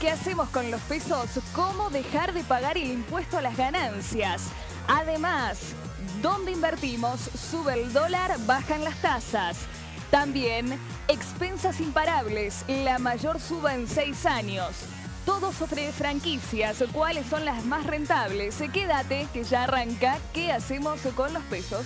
¿Qué hacemos con los pesos? ¿Cómo dejar de pagar el impuesto a las ganancias? Además, ¿dónde invertimos? Sube el dólar, bajan las tasas. También, expensas imparables, la mayor suba en seis años. Todo sobre franquicias, cuáles son las más rentables. Quédate, que ya arranca, ¿qué hacemos con los pesos?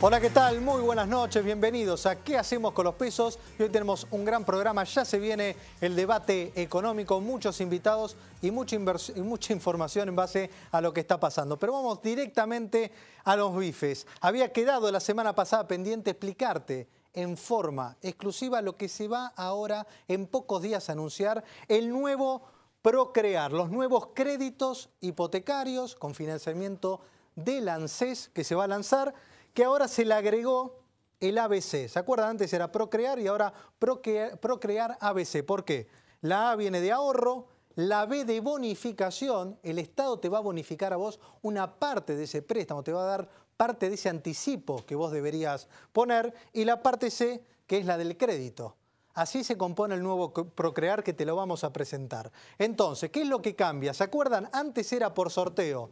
Hola, ¿qué tal? Muy buenas noches, bienvenidos a ¿Qué hacemos con los pesos? hoy tenemos un gran programa, ya se viene el debate económico, muchos invitados y mucha, información en base a lo que está pasando. Pero vamos directamente a los bifes. Había quedado la semana pasada pendiente explicarte en forma exclusiva lo que se va ahora en pocos días a anunciar, el nuevo Procrear, los nuevos créditos hipotecarios con financiamiento de ANSES que se va a lanzar que ahora se le agregó el ABC. ¿Se acuerdan? Antes era procrear y ahora procrear, ABC. ¿Por qué? La A viene de ahorro, la B de bonificación, el Estado te va a bonificar a vos una parte de ese préstamo, te va a dar parte de ese anticipo que vos deberías poner, y la parte C, que es la del crédito. Así se compone el nuevo Procrear que te lo vamos a presentar. Entonces, ¿qué es lo que cambia? ¿Se acuerdan? Antes era por sorteo.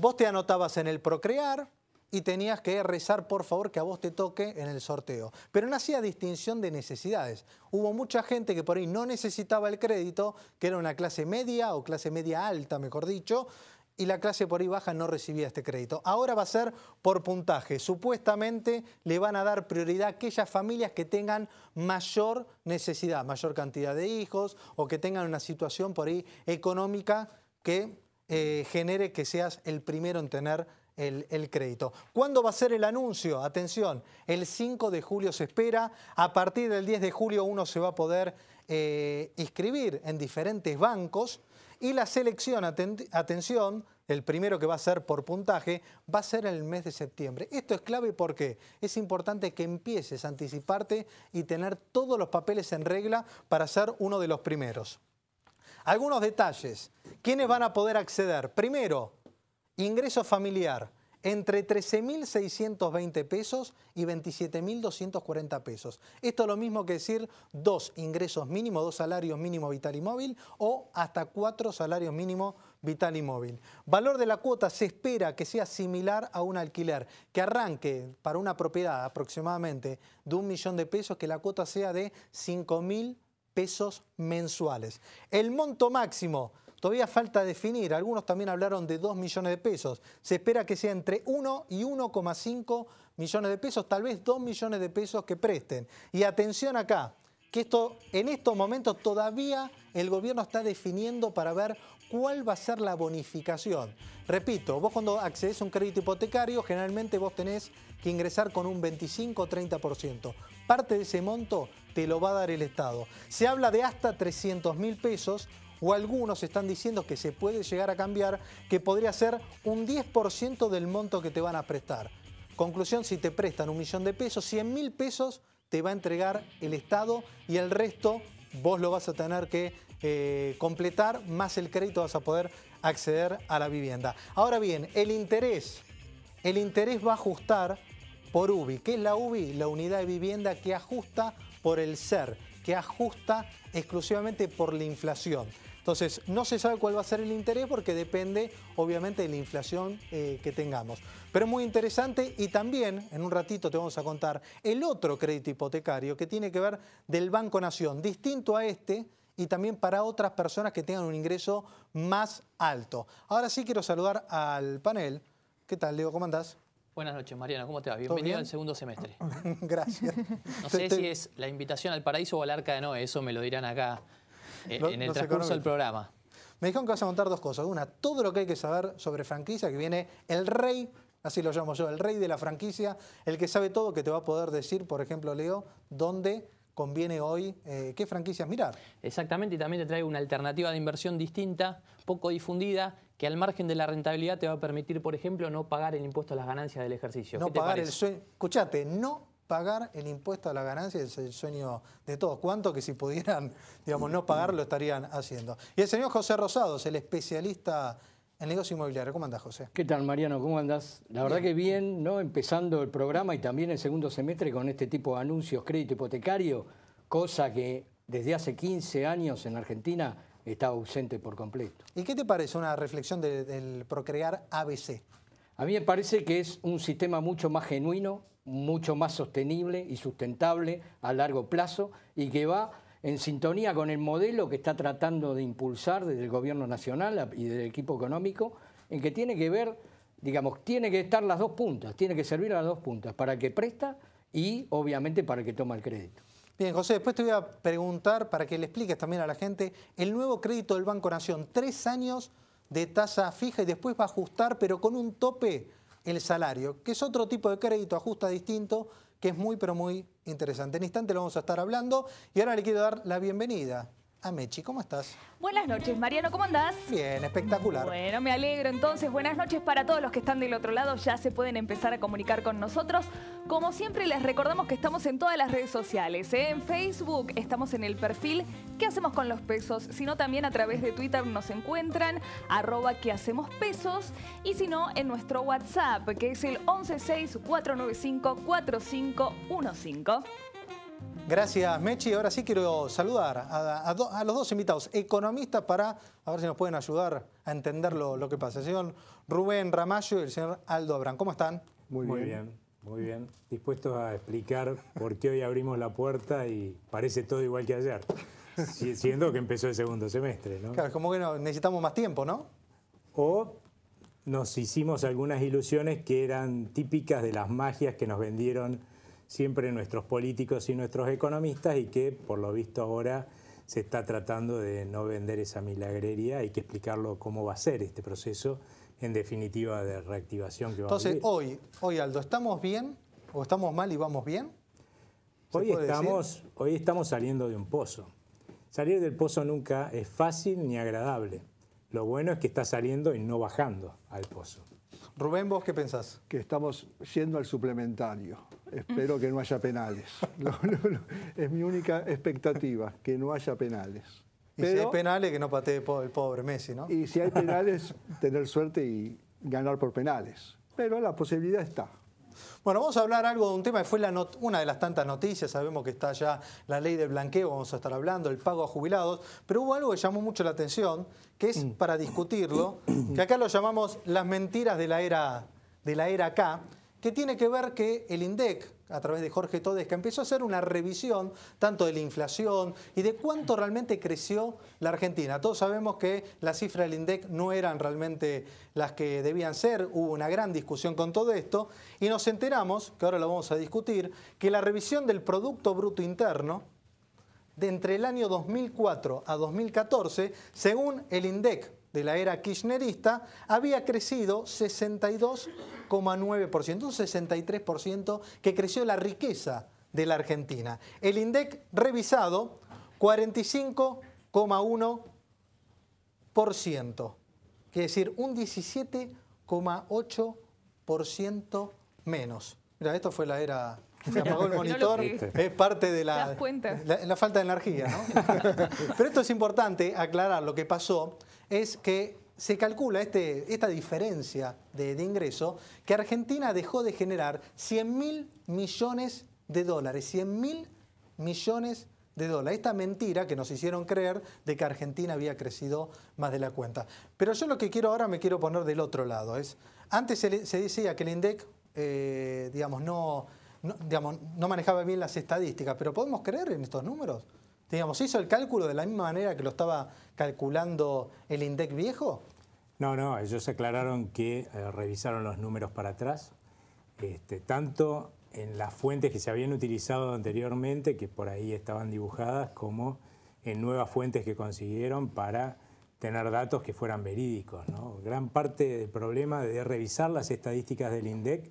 Vos te anotabas en el Procrear, y tenías que rezar por favor que a vos te toque en el sorteo. Pero no hacía distinción de necesidades. Hubo mucha gente que por ahí no necesitaba el crédito, que era una clase media o clase media alta, mejor dicho, y la clase por ahí baja no recibía este crédito. Ahora va a ser por puntaje. Supuestamente le van a dar prioridad a aquellas familias que tengan mayor necesidad, mayor cantidad de hijos o que tengan una situación por ahí económica que eh, genere que seas el primero en tener el, crédito. ¿Cuándo va a ser el anuncio? Atención, el 5 de julio se espera. A partir del 10 de julio uno se va a poder eh, inscribir en diferentes bancos y la selección, atención, el primero que va a ser por puntaje, va a ser en el mes de septiembre. Esto es clave porque es importante que empieces a anticiparte y tener todos los papeles en regla para ser uno de los primeros. Algunos detalles. ¿Quiénes van a poder acceder? Primero, ingreso familiar entre 13.620 pesos y 27.240 pesos. Esto es lo mismo que decir dos ingresos mínimos, dos salarios mínimo vital y móvil o hasta cuatro salarios mínimos vital y móvil. Valor de la cuota se espera que sea similar a un alquiler, que arranque para una propiedad aproximadamente de un millón de pesos, que la cuota sea de 5.000 pesos mensuales. El monto máximo Todavía falta definir, algunos también hablaron de 2 millones de pesos. Se espera que sea entre 1 y 1,5 millones de pesos, tal vez 2 millones de pesos que presten. Y atención acá, que esto, en estos momentos todavía el gobierno está definiendo para ver cuál va a ser la bonificación. Repito, vos cuando accedes a un crédito hipotecario, generalmente vos tenés que ingresar con un 25 o 30%. Parte de ese monto te lo va a dar el Estado. Se habla de hasta 300 mil pesos o algunos están diciendo que se puede llegar a cambiar, que podría ser un 10% del monto que te van a prestar. Conclusión, si te prestan un millón de pesos, 100 mil pesos te va a entregar el Estado y el resto vos lo vas a tener que eh, completar, más el crédito vas a poder acceder a la vivienda. Ahora bien, el interés. El interés va a ajustar por UBI. ¿Qué es la UBI? La unidad de vivienda que ajusta por el ser, que ajusta exclusivamente por la inflación. Entonces, no se sabe cuál va a ser el interés porque depende, obviamente, de la inflación eh, que tengamos. Pero es muy interesante y también, en un ratito te vamos a contar, el otro crédito hipotecario que tiene que ver del Banco Nación, distinto a este y también para otras personas que tengan un ingreso más alto. Ahora sí quiero saludar al panel. ¿Qué tal, Diego? ¿Cómo andás? Buenas noches, Mariana. ¿Cómo te va? Bienvenido al segundo semestre. Gracias. No sé si es la invitación al paraíso o al arca de Noé, eso me lo dirán acá eh, en el transcurso del programa. Me dijeron que vas a contar dos cosas. Una, todo lo que hay que saber sobre franquicia, que viene el rey, así lo llamo yo, el rey de la franquicia, el que sabe todo, que te va a poder decir, por ejemplo, Leo, dónde conviene hoy, eh, qué franquicias mirar. Exactamente, y también te trae una alternativa de inversión distinta, poco difundida, que al margen de la rentabilidad te va a permitir, por ejemplo, no pagar el impuesto a las ganancias del ejercicio. No pagar el sueño. Escuchate, no pagar el impuesto a la ganancia es el sueño de todos. ¿Cuánto que si pudieran, digamos, no lo estarían haciendo? Y el señor José Rosados, el especialista en negocio inmobiliario. ¿Cómo andás, José? ¿Qué tal, Mariano? ¿Cómo andás? La verdad que bien, ¿no? Empezando el programa y también el segundo semestre con este tipo de anuncios, crédito hipotecario, cosa que desde hace 15 años en Argentina está ausente por completo. ¿Y qué te parece una reflexión del procrear ABC? A mí me parece que es un sistema mucho más genuino, mucho más sostenible y sustentable a largo plazo y que va en sintonía con el modelo que está tratando de impulsar desde el gobierno nacional y del equipo económico, en que tiene que ver, digamos, tiene que estar las dos puntas, tiene que servir a las dos puntas, para que presta y obviamente para que toma el crédito. Bien, José, después te voy a preguntar para que le expliques también a la gente el nuevo crédito del Banco Nación, tres años de tasa fija y después va a ajustar, pero con un tope el salario, que es otro tipo de crédito, ajusta distinto, que es muy, pero muy interesante. En instante lo vamos a estar hablando y ahora le quiero dar la bienvenida Amechi, ah, ¿cómo estás? Buenas noches, Mariano, ¿cómo andás? Bien, espectacular. Bueno, me alegro. Entonces, buenas noches para todos los que están del otro lado. Ya se pueden empezar a comunicar con nosotros. Como siempre, les recordamos que estamos en todas las redes sociales. ¿eh? En Facebook estamos en el perfil ¿Qué hacemos con los pesos? Sino también a través de Twitter nos encuentran, arroba ¿Qué hacemos pesos? Y si no, en nuestro WhatsApp, que es el 116 495 4515. Gracias, Mechi. Ahora sí quiero saludar a, los dos invitados, economistas, para a ver si nos pueden ayudar a entender lo, que pasa. El señor Rubén Ramallo y el señor Aldo Abrán. ¿Cómo están? Muy, muy bien. muy bien. Dispuestos a explicar por qué hoy abrimos la puerta y parece todo igual que ayer, siendo que empezó el segundo semestre. Claro, es como que necesitamos más tiempo, ¿no? O nos hicimos algunas ilusiones que eran típicas de las magias que nos vendieron siempre nuestros políticos y nuestros economistas y que por lo visto ahora se está tratando de no vender esa milagrería, hay que explicarlo cómo va a ser este proceso en definitiva de reactivación que Entonces, hoy, hoy Aldo, ¿estamos bien o estamos mal y vamos bien? Hoy estamos, hoy estamos saliendo de un pozo. Salir del pozo nunca es fácil ni agradable. Lo bueno es que está saliendo y no bajando al pozo. Rubén, ¿vos qué pensás? Que estamos yendo al suplementario. Espero que no haya penales. Es mi única expectativa, que no haya penales. Y si hay penales, que no patee el pobre Messi, ¿no? Y si hay penales, tener suerte y ganar por penales. Pero la posibilidad está. Bueno, vamos a hablar algo de un tema que fue una de las tantas noticias. Sabemos que está ya la ley de blanqueo, vamos a estar hablando, el pago a jubilados. Pero hubo algo que llamó mucho la atención, que es mm. para discutirlo, que acá lo llamamos las mentiras de la era, de la era K que tiene que ver que el INDEC, a través de Jorge Todesca, empezó a hacer una revisión tanto de la inflación y de cuánto realmente creció la Argentina. Todos sabemos que las cifras del INDEC no eran realmente las que debían ser, hubo una gran discusión con todo esto, y nos enteramos, que ahora lo vamos a discutir, que la revisión del Producto Bruto Interno, de entre el año 2004 a 2014, según el INDEC, de la era kirchnerista, había crecido 62,9%, un 63% que creció la riqueza de la Argentina. El INDEC revisado, 45,1%, que decir, un 17,8% menos. Mira, esto fue la era se apagó el monitor, es parte de la, la, falta de energía. ¿no? Pero esto es importante aclarar lo que pasó, es que se calcula este, esta diferencia de, ingreso que Argentina dejó de generar 100 mil millones de dólares, 100 mil millones de dólares. Esta mentira que nos hicieron creer de que Argentina había crecido más de la cuenta. Pero yo lo que quiero ahora me quiero poner del otro lado. Es, antes se, decía que el INDEC, eh, digamos, no, digamos, no manejaba bien las estadísticas, pero ¿podemos creer en estos números? ¿Se ¿hizo el cálculo de la misma manera que lo estaba calculando el INDEC viejo? No, no, ellos aclararon que eh, revisaron los números para atrás, este, tanto en las fuentes que se habían utilizado anteriormente, que por ahí estaban dibujadas, como en nuevas fuentes que consiguieron para tener datos que fueran verídicos. Gran parte del problema de revisar las estadísticas del INDEC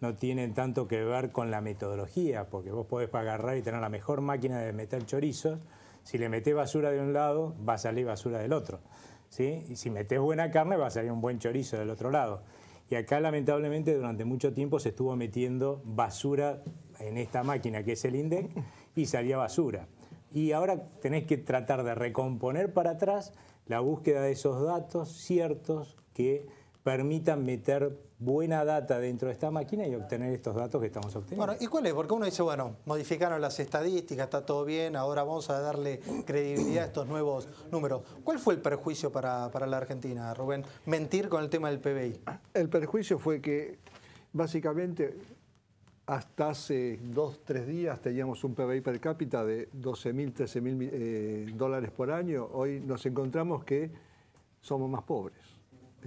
no tienen tanto que ver con la metodología, porque vos podés agarrar y tener la mejor máquina de meter chorizos. Si le metés basura de un lado, va a salir basura del otro. ¿sí? Y si metés buena carne, va a salir un buen chorizo del otro lado. Y acá, lamentablemente, durante mucho tiempo se estuvo metiendo basura en esta máquina que es el INDEC y salía basura. Y ahora tenés que tratar de recomponer para atrás la búsqueda de esos datos ciertos que permitan meter buena data dentro de esta máquina y obtener estos datos que estamos obteniendo. Bueno, ¿y cuál es? Porque uno dice, bueno, modificaron las estadísticas, está todo bien, ahora vamos a darle credibilidad a estos nuevos números. ¿Cuál fue el perjuicio para, para la Argentina, Rubén? Mentir con el tema del PBI. El perjuicio fue que básicamente hasta hace dos, tres días teníamos un PBI per cápita de 12 mil, 13 mil eh, dólares por año. Hoy nos encontramos que somos más pobres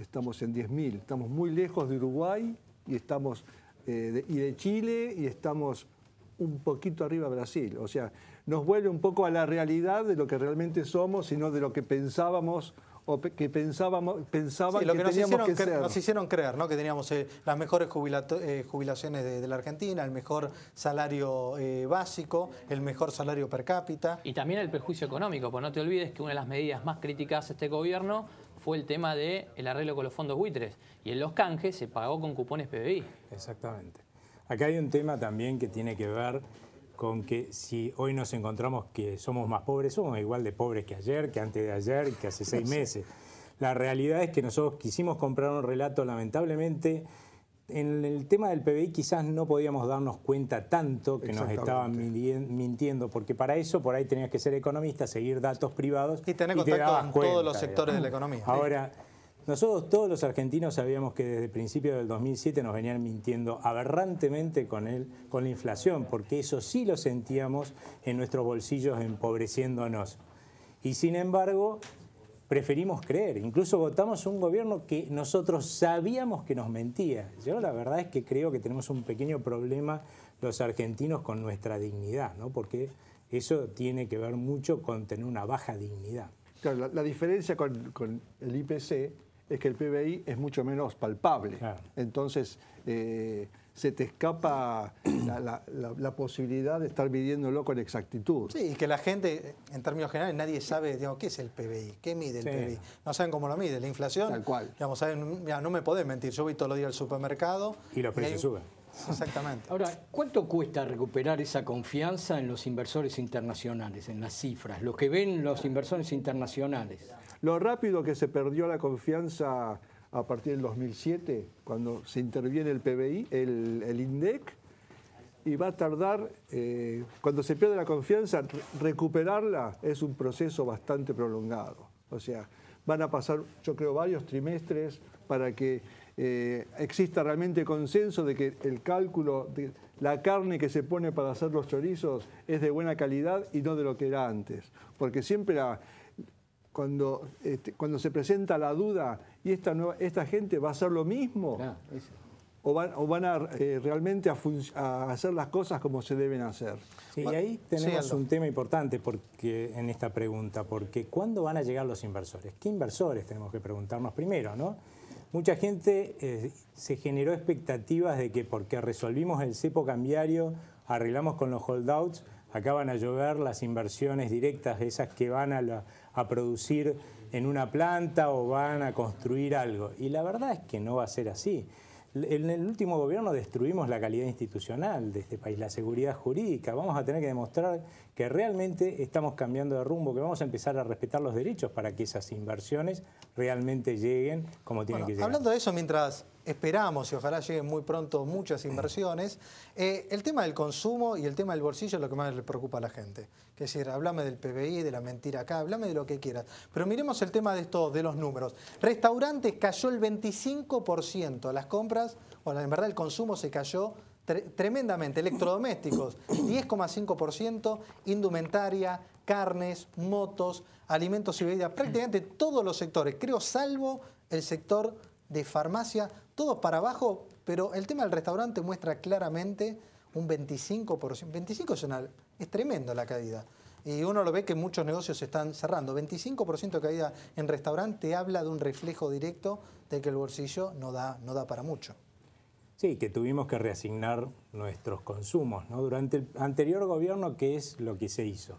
estamos en 10.000. Estamos muy lejos de Uruguay y, estamos, eh, de, y de Chile y estamos un poquito arriba de Brasil. O sea, nos vuelve un poco a la realidad de lo que realmente somos y no de lo que pensábamos o que pensábamos que, nos teníamos hicieron, que ser. Nos hicieron creer, ¿no? Que teníamos eh, las mejores eh, jubilaciones de, la Argentina, el mejor salario básico, el mejor salario per cápita. Y también el perjuicio económico, pues no te olvides que una de las medidas más críticas de este gobierno fue el tema del el arreglo con los fondos buitres. Y en los canjes se pagó con cupones PBI. Exactamente. Acá hay un tema también que tiene que ver con que si hoy nos encontramos que somos más pobres, somos igual de pobres que ayer, que antes de ayer, que hace seis meses. La realidad es que nosotros quisimos comprar un relato lamentablemente en el tema del PBI quizás no podíamos darnos cuenta tanto que nos estaban mintiendo, porque para eso por ahí tenías que ser economista, seguir datos privados. Y tener contacto con todos los sectores de la economía. Ahora, nosotros todos los argentinos sabíamos que desde el principio del 2007 nos venían mintiendo aberrantemente con, con la inflación, porque eso sí lo sentíamos en nuestros bolsillos empobreciéndonos. Y sin embargo, preferimos creer. Incluso votamos un gobierno que nosotros sabíamos que nos mentía. Yo la verdad es que creo que tenemos un pequeño problema los argentinos con nuestra dignidad, ¿no? porque eso tiene que ver mucho con tener una baja dignidad. Claro, la, diferencia con, el IPC es que el PBI es mucho menos palpable. Entonces, eh, se te escapa la, posibilidad de estar midiéndolo con exactitud. Sí, y que la gente, en términos generales, nadie sabe digamos, qué es el PBI, qué mide el PBI. No saben cómo lo mide, la inflación. Tal cual. ya no me podés mentir, yo voy todos los días al supermercado. Y los precios suben. Exactamente. Ahora, ¿cuánto cuesta recuperar esa confianza en los inversores internacionales, en las cifras, lo que ven los inversores internacionales? Lo rápido que se perdió la confianza a partir del 2007, cuando se interviene el PBI, el, INDEC, y va a tardar, eh, cuando se pierde la confianza, recuperarla es un proceso bastante prolongado. O sea, van a pasar, yo creo, varios trimestres para que eh, exista realmente consenso de que el cálculo, de la carne que se pone para hacer los chorizos es de buena calidad y no de lo que era antes. Porque siempre la, cuando, este, cuando se presenta la duda y esta, nueva, esta gente va a hacer lo mismo? o, van, a eh, realmente a, hacer las cosas como se deben hacer. Sí, y ahí tenemos un tema importante porque, en esta pregunta, porque ¿cuándo van a llegar los inversores? ¿Qué inversores tenemos que preguntarnos primero? ¿no? Mucha gente eh, se generó expectativas de que porque resolvimos el cepo cambiario, arreglamos con los holdouts, Acaban a llover las inversiones directas, esas que van a, producir en una planta o van a construir algo. Y la verdad es que no va a ser así. En el último gobierno destruimos la calidad institucional de este país, la seguridad jurídica. Vamos a tener que demostrar que realmente estamos cambiando de rumbo, que vamos a empezar a respetar los derechos para que esas inversiones realmente lleguen como tienen que llegar. Hablando de eso, mientras esperamos y ojalá lleguen muy pronto muchas inversiones. Eh, el tema del consumo y el tema del bolsillo es lo que más le preocupa a la gente. Que es decir, hablame del PBI, de la mentira acá, hablame de lo que quieras. Pero miremos el tema de esto de los números. Restaurantes cayó el 25%, las compras, bueno, en verdad el consumo se cayó tremendamente. Electrodomésticos, 10,5%, indumentaria, carnes, motos, alimentos y bebidas, prácticamente todos los sectores, creo salvo el sector de farmacia todos para abajo, pero el tema del restaurante muestra claramente un 25%. 25 es, tremendo la caída. Y uno lo ve que muchos negocios se están cerrando. 25% de caída en restaurante habla de un reflejo directo de que el bolsillo no da, no da para mucho. Sí, que tuvimos que reasignar nuestros consumos durante el anterior gobierno, ¿qué es lo que se hizo?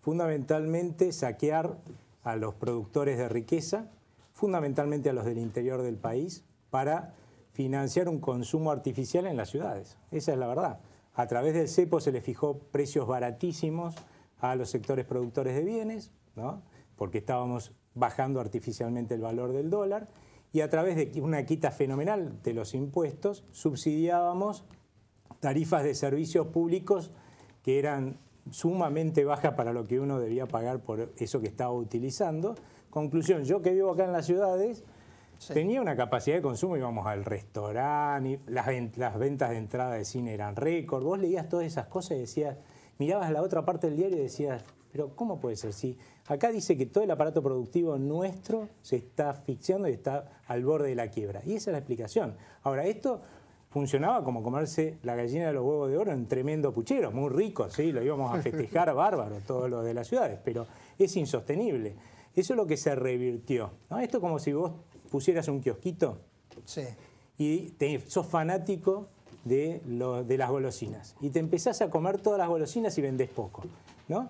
Fundamentalmente saquear a los productores de riqueza, fundamentalmente a los del interior del país, para financiar un consumo artificial en las ciudades. Esa es la verdad. A través del CEPO se le fijó precios baratísimos a los sectores productores de bienes, ¿no? porque estábamos bajando artificialmente el valor del dólar, y a través de una quita fenomenal de los impuestos subsidiábamos tarifas de servicios públicos que eran sumamente bajas para lo que uno debía pagar por eso que estaba utilizando. Conclusión, yo que vivo acá en las ciudades, Tenía una capacidad de consumo, íbamos al restaurante, las, ventas de entrada de cine eran récord. Vos leías todas esas cosas y decías, mirabas la otra parte del diario y decías, pero ¿cómo puede ser? Si acá dice que todo el aparato productivo nuestro se está asfixiando y está al borde de la quiebra. Y esa es la explicación. Ahora, esto funcionaba como comerse la gallina de los huevos de oro en tremendo puchero, muy rico, sí, lo íbamos a festejar bárbaro todos los de las ciudades, pero es insostenible. Eso es lo que se revirtió. Esto es como si vos pusieras un kiosquito y sos fanático de, las golosinas y te empezás a comer todas las golosinas y vendés poco, ¿no?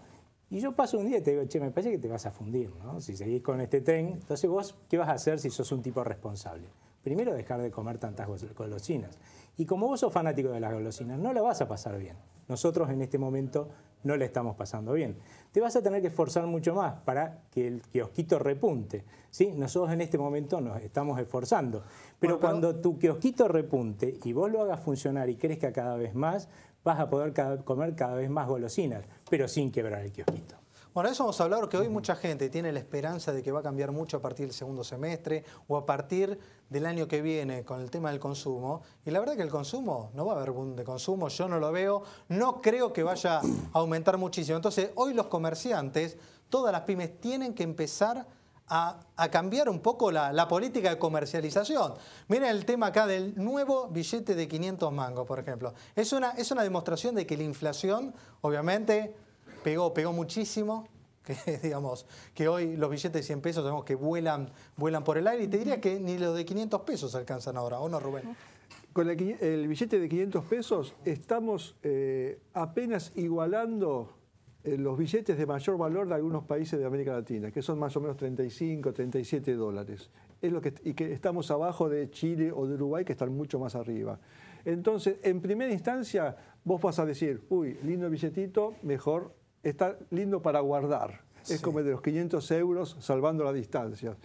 Y yo paso un día y te digo, che, me parece que te vas a fundir, ¿no? Si seguís con este tren, entonces vos, ¿qué vas a hacer si sos un tipo responsable? Primero, dejar de comer tantas golosinas. Y como vos sos fanático de las golosinas, no la vas a pasar bien. Nosotros en este momento no la estamos pasando bien. Te vas a tener que esforzar mucho más para que el kiosquito repunte. ¿sí? Nosotros en este momento nos estamos esforzando. Pero cuando tu kiosquito repunte y vos lo hagas funcionar y crezca cada vez más, vas a poder comer cada vez más golosinas, pero sin quebrar el kiosquito. Bueno, eso hemos hablado que hoy mucha gente tiene la esperanza de que va a cambiar mucho a partir del segundo semestre o a partir del año que viene con el tema del consumo. Y la verdad que el consumo, no va a haber boom de consumo, yo no lo veo, no creo que vaya a aumentar muchísimo. Entonces, hoy los comerciantes, todas las pymes tienen que empezar a, cambiar un poco la, política de comercialización. Miren el tema acá del nuevo billete de 500 mangos, por ejemplo. Es una, es una demostración de que la inflación, obviamente, pegó, pegó muchísimo, que digamos, que hoy los billetes de 100 pesos sabemos que vuelan, vuelan por el aire y te diría que ni los de 500 pesos alcanzan ahora, ¿o no, Rubén? Con el, billete de 500 pesos estamos eh, apenas igualando eh, los billetes de mayor valor de algunos países de América Latina, que son más o menos 35, 37 dólares. Es lo que, y que estamos abajo de Chile o de Uruguay, que están mucho más arriba. Entonces, en primera instancia, vos vas a decir, uy, lindo billetito, mejor está lindo para guardar. Es como de los 500 euros salvando la distancia.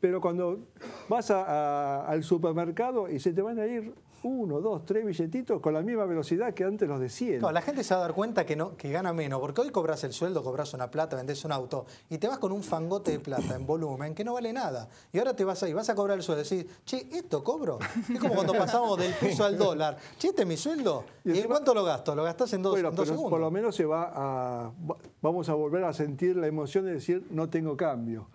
Pero cuando vas al supermercado y se te van a ir uno, dos, tres billetitos con la misma velocidad que antes los de 100. No, la gente se va a dar cuenta que, no, que gana menos, porque hoy cobras el sueldo, cobras una plata, vendés un auto y te vas con un fangote de plata en volumen que no vale nada. Y ahora te vas ahí, vas a cobrar el sueldo y decís, che, ¿esto cobro? Es como cuando pasamos del peso al dólar. Che, este mi sueldo. ¿Y, cuánto lo gasto? Lo gastás en dos, bueno, segundos. Por lo menos se va a, vamos a volver a sentir la emoción de decir, no tengo cambio.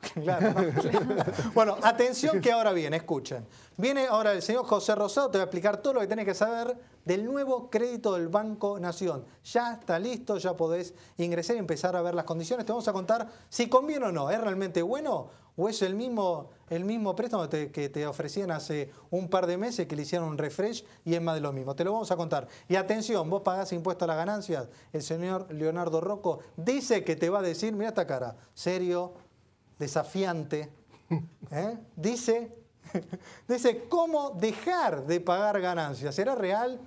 bueno, atención que ahora viene, escuchen. Viene ahora el señor José Rosado, te va a explicar todo lo que tenés que saber del nuevo crédito del Banco Nación. Ya está listo, ya podés ingresar y empezar a ver las condiciones. Te vamos a contar si conviene o no. ¿Es realmente bueno o es el mismo, el mismo préstamo que te ofrecían hace un par de meses, que le hicieron un refresh y es más de lo mismo? Te lo vamos a contar. Y atención, vos pagás impuesto a las ganancias. El señor Leonardo Rocco dice que te va a decir, mira esta cara, serio, desafiante. ¿eh? Dice Dice, ¿cómo dejar de pagar ganancias? ¿Era real?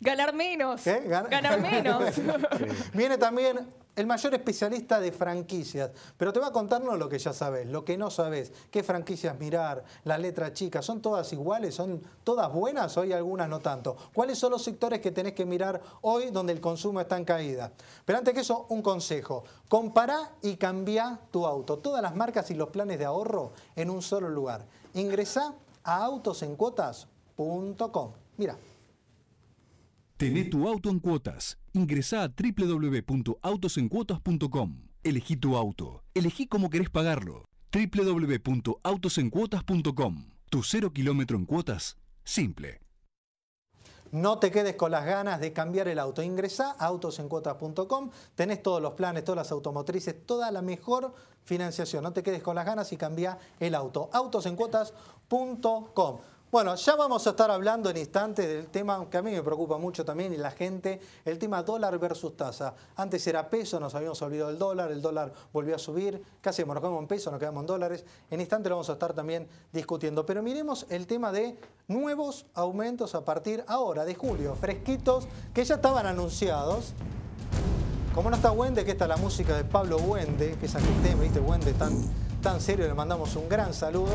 Ganar menos. ganar menos. Viene también el mayor especialista de franquicias, pero te va a contarnos lo que ya sabes, lo que no sabes, qué franquicias mirar, la letra chica, ¿son todas iguales? ¿Son todas buenas? Hoy algunas no tanto. ¿Cuáles son los sectores que tenés que mirar hoy donde el consumo está en caída? Pero antes que eso, un consejo. Compará y cambia tu auto. Todas las marcas y los planes de ahorro en un solo lugar. Ingresá a autosencuotas.com. Mira, Tené tu auto en cuotas. Ingresá a www.autosencuotas.com. Elegí tu auto. Elegí cómo querés pagarlo. www.autosencuotas.com. Tu cero kilómetro en cuotas. Simple. No te quedes con las ganas de cambiar el auto. Ingresá a autosencuotas.com, tenés todos los planes, todas las automotrices, toda la mejor financiación. No te quedes con las ganas y cambia el auto. autosencuotas.com. Bueno, ya vamos a estar hablando en instantes del tema que a mí me preocupa mucho también y la gente, el tema dólar versus tasa. Antes era peso, nos habíamos olvidado del dólar, el dólar volvió a subir, casi nos quedamos en peso, nos quedamos en dólares. En instantes lo vamos a estar también discutiendo. Pero miremos el tema de nuevos aumentos a partir ahora, de julio, fresquitos, que ya estaban anunciados. Como no está Wende, que está la música de Pablo Wende, que es aquel tema, ¿viste? Wende tan tan serio, le mandamos un gran saludo.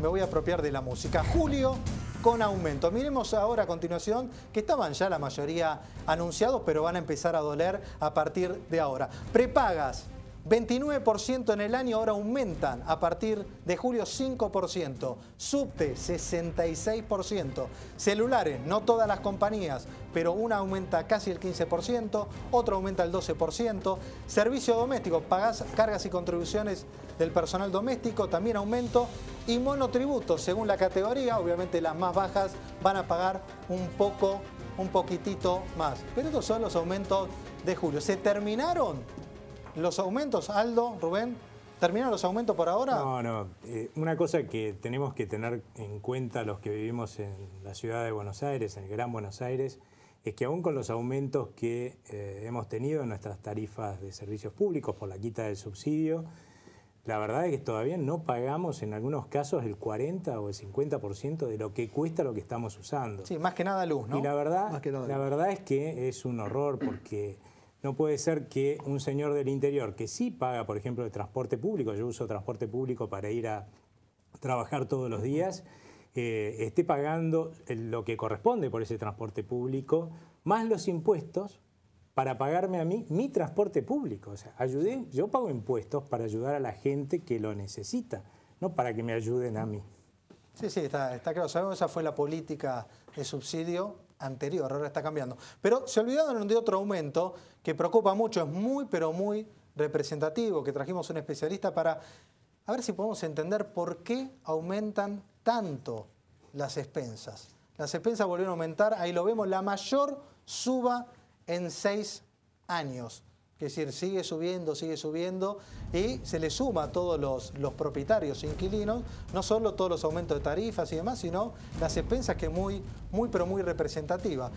Me voy a apropiar de la música. Julio con aumento. Miremos ahora a continuación que estaban ya la mayoría anunciados, pero van a empezar a doler a partir de ahora. Prepagas, 29% en el año, ahora aumentan a partir de julio 5%, subte 66%, celulares, no todas las compañías, pero una aumenta casi el 15%, otra aumenta el 12%, servicio doméstico, pagas cargas y contribuciones del personal doméstico, también aumento, y monotributos, según la categoría, obviamente las más bajas van a pagar un poco, un poquitito más. Pero estos son los aumentos de julio. ¿Se terminaron? ¿Los aumentos, Aldo, Rubén? ¿Terminaron los aumentos por ahora? No, no. Eh, una cosa que tenemos que tener en cuenta los que vivimos en la ciudad de Buenos Aires, en el Gran Buenos Aires, es que aún con los aumentos que eh, hemos tenido en nuestras tarifas de servicios públicos por la quita del subsidio, la verdad es que todavía no pagamos en algunos casos el 40 o el 50% de lo que cuesta lo que estamos usando. Sí, más que nada luz, ¿no? Y la verdad, la verdad es que es un horror porque no puede ser que un señor del interior que sí paga, por ejemplo, el transporte público, yo uso transporte público para ir a trabajar todos los días, eh, esté pagando lo que corresponde por ese transporte público, más los impuestos para pagarme a mí mi transporte público. O sea, ayudé, yo pago impuestos para ayudar a la gente que lo necesita, no para que me ayuden a mí. Sí, sí, está, está claro. Sabemos esa fue la política de subsidio anterior, ahora está cambiando. Pero se olvidaron de otro aumento que preocupa mucho, es muy, pero muy representativo, que trajimos un especialista para a ver si podemos entender por qué aumentan tanto las expensas. Las expensas volvieron a aumentar, ahí lo vemos, la mayor suba en seis años. Es decir, sigue subiendo, sigue subiendo y se le suma a todos los, los propietarios inquilinos, no solo todos los aumentos de tarifas y demás, sino las expensas que muy, muy pero muy representativa.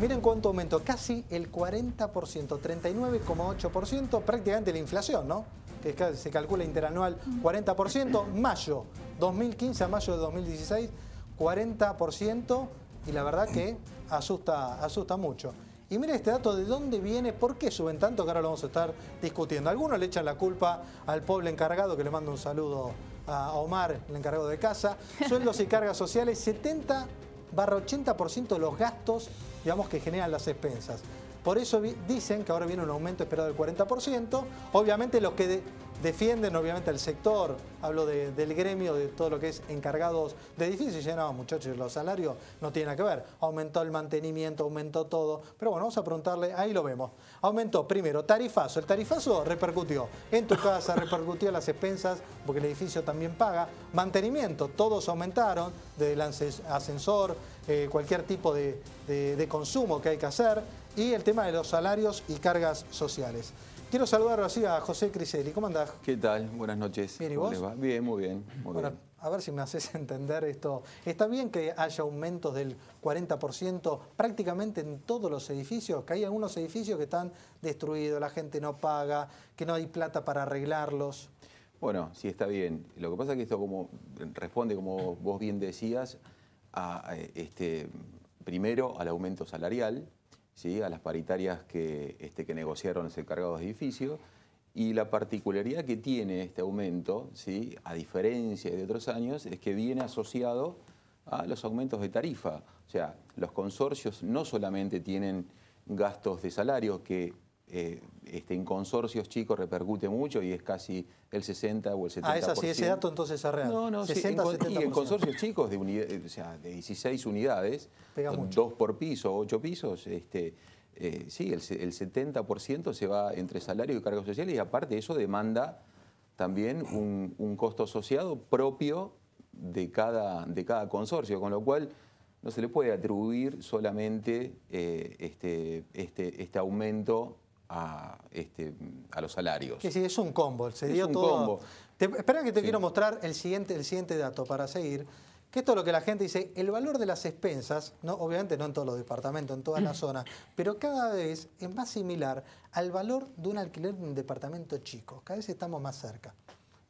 Miren cuánto aumento casi el 40%, 39,8%, prácticamente la inflación, ¿no? Que se calcula interanual 40%, mayo 2015 a mayo de 2016, 40% y la verdad que asusta, asusta mucho. Y mira este dato, ¿de dónde viene? ¿Por qué suben tanto? Que ahora lo vamos a estar discutiendo. Algunos le echan la culpa al pobre encargado, que le mando un saludo a Omar, el encargado de casa. Sueldos y cargas sociales, 70 barra 80% de los gastos digamos, que generan las expensas. Por eso dicen que ahora viene un aumento esperado del 40%. Obviamente los que defienden, obviamente el sector, hablo del gremio, de todo lo que es encargados de edificios, y dicen, no, muchachos, los salarios no tienen nada que ver. Aumentó el mantenimiento, aumentó todo. Pero bueno, vamos a preguntarle, ahí lo vemos. Aumentó primero tarifazo. El tarifazo repercutió en tu casa, repercutió las expensas, porque el edificio también paga. Mantenimiento, todos aumentaron, desde el ascensor, eh, cualquier tipo de consumo que hay que hacer y el tema de los salarios y cargas sociales. Quiero saludar así a José Criseli. ¿Cómo andás? ¿Qué tal? Buenas noches. Bien, ¿y vos? Bien, muy bien. bueno, a ver si me haces entender esto. ¿Está bien que haya aumentos del 40% prácticamente en todos los edificios? Que hay algunos edificios que están destruidos, la gente no paga, que no hay plata para arreglarlos. Bueno, sí está bien. Lo que pasa es que esto como responde, como vos bien decías, eh, este, primero al aumento salarial, ¿sí? a las paritarias que, este, que negociaron ese cargado de edificio. Y la particularidad que tiene este aumento, ¿sí? a diferencia de otros años, es que viene asociado a los aumentos de tarifa. O sea, los consorcios no solamente tienen gastos de salario que eh, este, en consorcios chicos repercute mucho y es casi el 60 o el 70%. Ah, es así, ese dato entonces es real. No, no, 60, y en consorcios chicos de, eh, de 16 unidades, dos por piso, ocho pisos, este, eh, sí, el, 70% se va entre salario y cargos sociales y aparte eso demanda también un, costo asociado propio de cada, de cada consorcio, con lo cual no se le puede atribuir solamente este, este, este aumento este, a, los salarios. Que sí, es un combo, se dio espera que te quiero mostrar el siguiente, el siguiente dato para seguir. Que esto es lo que la gente dice, el valor de las expensas, no, obviamente no en todos los departamentos, en toda la zona, pero cada vez es más similar al valor de un alquiler de un departamento chico. Cada vez estamos más cerca.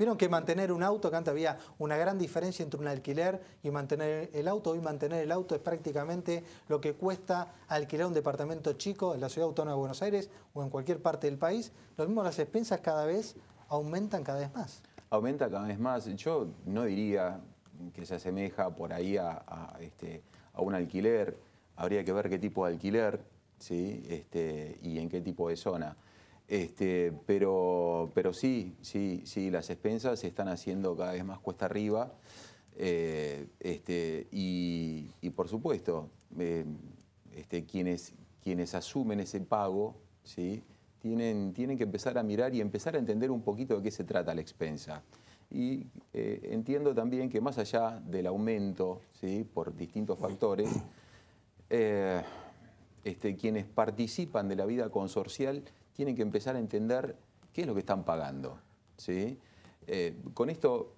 Vieron que mantener un auto, que antes había una gran diferencia entre un alquiler y mantener el auto. Hoy mantener el auto es prácticamente lo que cuesta alquilar un departamento chico en la ciudad autónoma de Buenos Aires o en cualquier parte del país. Lo mismo las expensas cada vez aumentan cada vez más. Aumenta cada vez más. Yo no diría que se asemeja por ahí a, este, un alquiler. Habría que ver qué tipo de alquiler ¿sí? Este, y en qué tipo de zona. Este, pero, sí, sí, sí, las expensas se están haciendo cada vez más cuesta arriba. Eh, este, y, por supuesto, eh, este, quienes, quienes asumen ese pago, ¿sí? tienen, que empezar a mirar y empezar a entender un poquito de qué se trata la expensa. Y eh, entiendo también que más allá del aumento por distintos factores, quienes participan de la vida consorcial tienen que empezar a entender qué es lo que están pagando. ¿sí? Eh, con esto,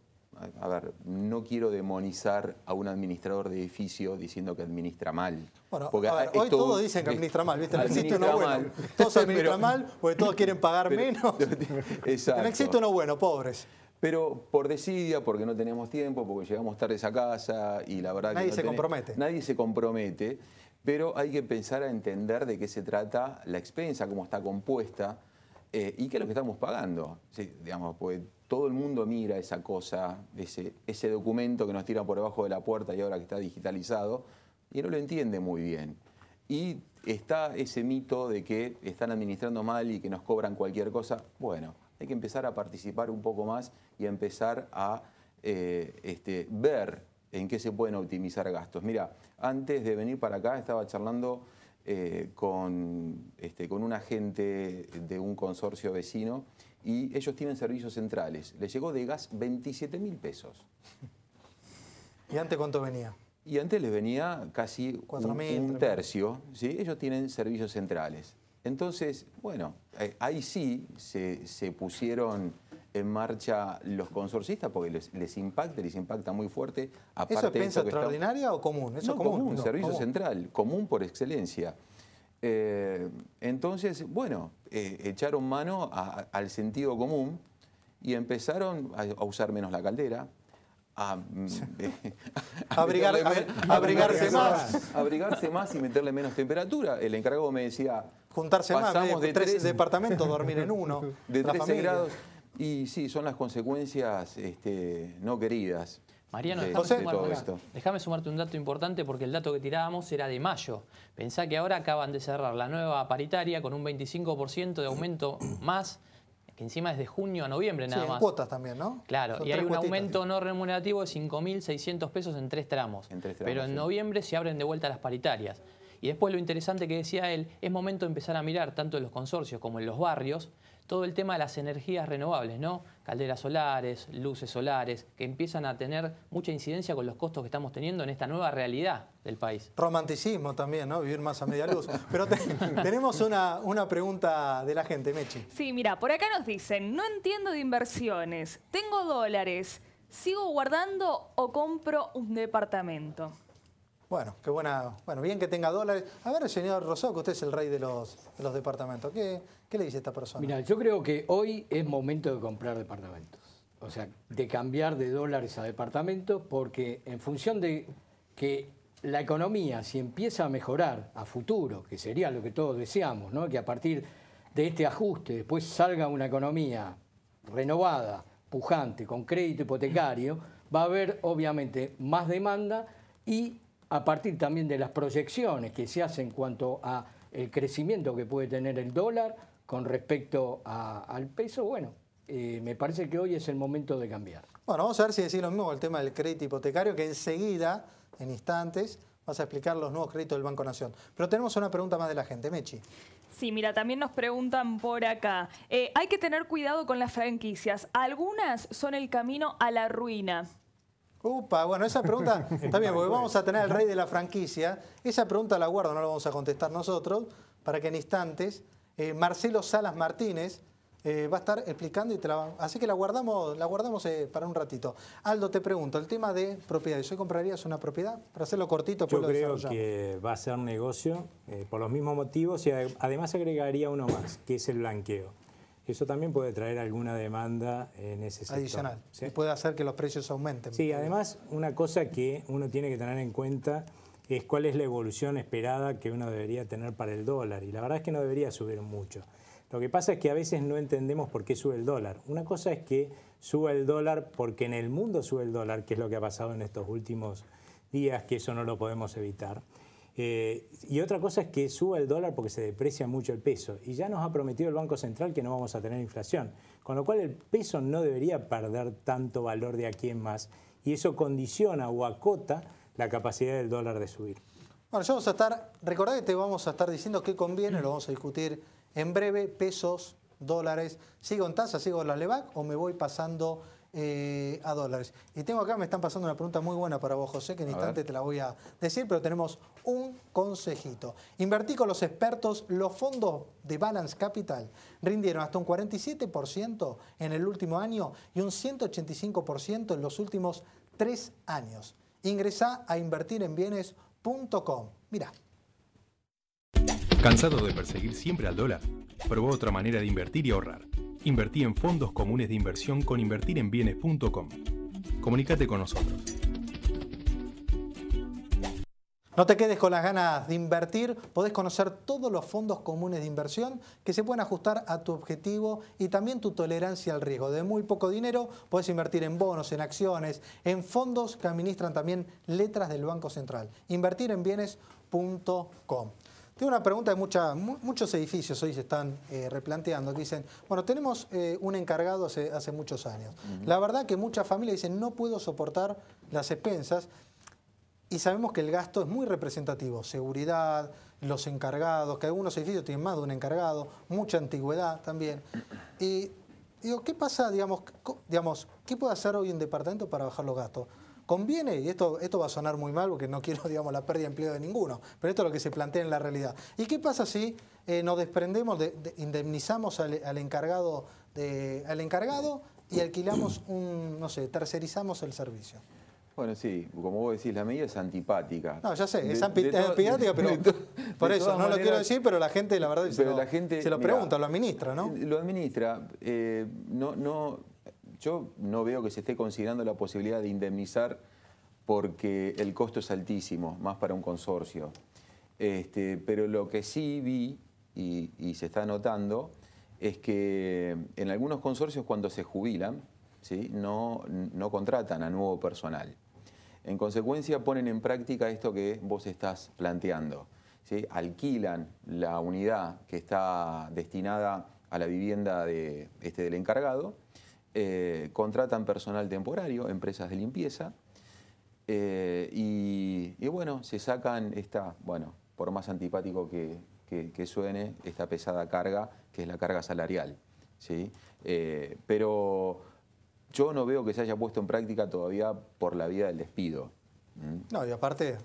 a ver, no quiero demonizar a un administrador de edificio diciendo que administra mal. a hoy todos dicen que administra mal, ¿viste? No existe uno bueno. Todos administran mal porque todos quieren pagar menos. No existe uno bueno, pobres. Pero por desidia, porque no tenemos tiempo, porque llegamos tarde a casa y la verdad nadie que. Nadie se compromete. Nadie se compromete pero hay que empezar a entender de qué se trata la expensa, cómo está compuesta eh, y qué es lo que estamos pagando. digamos, pues todo el mundo mira esa cosa, ese, ese documento que nos tira por debajo de la puerta y ahora que está digitalizado, y no lo entiende muy bien. Y está ese mito de que están administrando mal y que nos cobran cualquier cosa. Bueno, hay que empezar a participar un poco más y a empezar a eh, este, ver en qué se pueden optimizar gastos. Mira, antes de venir para acá estaba charlando eh, con, este, con un agente de un consorcio vecino y ellos tienen servicios centrales. Les llegó de gas 27 mil pesos. ¿Y antes cuánto venía? Y antes les venía casi un, tercio. ¿sí? Ellos tienen servicios centrales. Entonces, bueno, eh, ahí sí se, se pusieron en marcha los consorcistas porque les, impacta, les impacta muy fuerte. Aparte ¿Eso es pensa extraordinaria o común? Eso es común, común servicio central, común por excelencia. Eh, entonces, bueno, eh, echaron mano al sentido común y empezaron a, usar menos la caldera, a, abrigarse más. Abrigarse más y meterle menos temperatura. El encargado me decía... Juntarse más, de, tres, departamentos, dormir en uno. De 13 grados. Y sí, son las consecuencias este, no queridas. Mariano, déjame sumarte un dato importante porque el dato que tirábamos era de mayo. Pensá que ahora acaban de cerrar la nueva paritaria con un 25% de aumento más que encima es de junio a noviembre nada sí, más. cuotas también, ¿no? Claro, y hay un aumento no remunerativo de 5.600 pesos en tres tramos. En tres tramos Pero en noviembre se abren de vuelta las paritarias. Y después lo interesante que decía él, es momento de empezar a mirar tanto en los consorcios como en los barrios todo el tema de las energías renovables, ¿no? Calderas solares, luces solares, que empiezan a tener mucha incidencia con los costos que estamos teniendo en esta nueva realidad del país. Romanticismo también, ¿no? Vivir más a media luz. Pero tenemos una, una pregunta de la gente, Mechi. Sí, mira, por acá nos dicen, no entiendo de inversiones, tengo dólares, ¿sigo guardando o compro un departamento? Bueno, qué buena. Bueno, bien que tenga dólares. A ver, señor Rosó, que usted es el rey de los, los departamentos. ¿Qué, le dice esta persona? Mira, yo creo que hoy es momento de comprar departamentos. O sea, de cambiar de dólares a departamentos, porque en función de que la economía, si empieza a mejorar a futuro, que sería lo que todos deseamos, ¿no? que a partir de este ajuste después salga una economía renovada, pujante, con crédito hipotecario, va a haber obviamente más demanda y a partir también de las proyecciones que se hacen en cuanto a el crecimiento que puede tener el dólar con respecto al peso, bueno, eh, me parece que hoy es el momento de cambiar. Bueno, vamos a ver si decís lo mismo con el tema del crédito hipotecario, que enseguida, en instantes, vas a explicar los nuevos créditos del Banco Nación. Pero tenemos una pregunta más de la gente, Mechi. Sí, mira, también nos preguntan por acá. Eh, hay que tener cuidado con las franquicias. Algunas son el camino a la ruina. Upa, bueno, esa pregunta, también porque vamos a tener al rey de la franquicia. Esa pregunta la guardo, no la vamos a contestar nosotros, para que en instantes eh, Marcelo Salas Martínez eh, va a estar explicando y te la, así que la guardamos, la guardamos eh, para un ratito. Aldo, te pregunto, el tema de propiedades. ¿Hoy comprarías una propiedad? Para hacerlo cortito, pues yo creo que va a ser un negocio por los mismos motivos y además agregaría uno más, que es el blanqueo. Eso también puede traer alguna demanda en ese sector. Adicional. puede hacer que los precios aumenten. Sí, además una cosa que uno tiene que tener en cuenta es cuál es la evolución esperada que uno debería tener para el dólar. Y la verdad es que no debería subir mucho. Lo que pasa es que a veces no entendemos por qué sube el dólar. Una cosa es que suba el dólar porque en el mundo sube el dólar, que es lo que ha pasado en estos últimos días, que eso no lo podemos evitar. Eh, y otra cosa es que suba el dólar porque se deprecia mucho el peso. Y ya nos ha prometido el Banco Central que no vamos a tener inflación. Con lo cual el peso no debería perder tanto valor de aquí en más. Y eso condiciona o acota la capacidad del dólar de subir. Bueno, yo vamos a estar, recordad que te vamos a estar diciendo qué conviene, lo vamos a discutir en breve, pesos, dólares. ¿Sigo en tasa, sigo en la LEVAC o me voy pasando eh, a dólares. Y tengo acá, me están pasando una pregunta muy buena para vos, José, que en instante te la voy a decir, pero tenemos un consejito. Invertí con los expertos, los fondos de Balance Capital rindieron hasta un 47% en el último año y un 185% en los últimos tres años. Ingresá a invertirenbienes.com. Mirá. ¿Cansado de perseguir siempre al dólar? Probó otra manera de invertir y ahorrar Invertí en fondos comunes de inversión con invertirenbienes.com. Comunícate con nosotros. No te quedes con las ganas de invertir, podés conocer todos los fondos comunes de inversión que se pueden ajustar a tu objetivo y también tu tolerancia al riesgo. De muy poco dinero podés invertir en bonos, en acciones, en fondos que administran también letras del Banco Central. Invertirenbienes.com. Tengo una pregunta de muchos edificios hoy se están eh, replanteando, que dicen, bueno, tenemos eh, un encargado hace, muchos años. La verdad que muchas familias dicen, no puedo soportar las expensas y sabemos que el gasto es muy representativo, seguridad, los encargados, que algunos edificios tienen más de un encargado, mucha antigüedad también. Y digo, ¿qué pasa, digamos, digamos qué puede hacer hoy un departamento para bajar los gastos? conviene, y esto, esto va a sonar muy mal porque no quiero, digamos, la pérdida de empleo de ninguno, pero esto es lo que se plantea en la realidad. ¿Y qué pasa si eh, nos desprendemos, indemnizamos al, encargado al encargado y alquilamos un, no sé, tercerizamos el servicio? Bueno, sí, como vos decís, la medida es antipática. No, ya sé, es antipática, pero por eso, no lo quiero decir, pero la gente, la verdad, se, lo, la gente, se lo pregunta, lo administra, ¿no? Eh, lo administra, eh, no, yo no veo que se esté considerando la posibilidad de indemnizar porque el costo es altísimo, más para un consorcio. Este, pero lo que sí vi y, se está notando es que en algunos consorcios cuando se jubilan, ¿sí? no, contratan a nuevo personal. En consecuencia ponen en práctica esto que vos estás planteando. ¿sí? Alquilan la unidad que está destinada a la vivienda de, este, del encargado eh, contratan personal temporario, empresas de limpieza, eh, y, bueno, se sacan esta, bueno, por más antipático que, suene, esta pesada carga, que es la carga salarial. ¿sí? Eh, pero yo no veo que se haya puesto en práctica todavía por la vía del despido. No, y aparte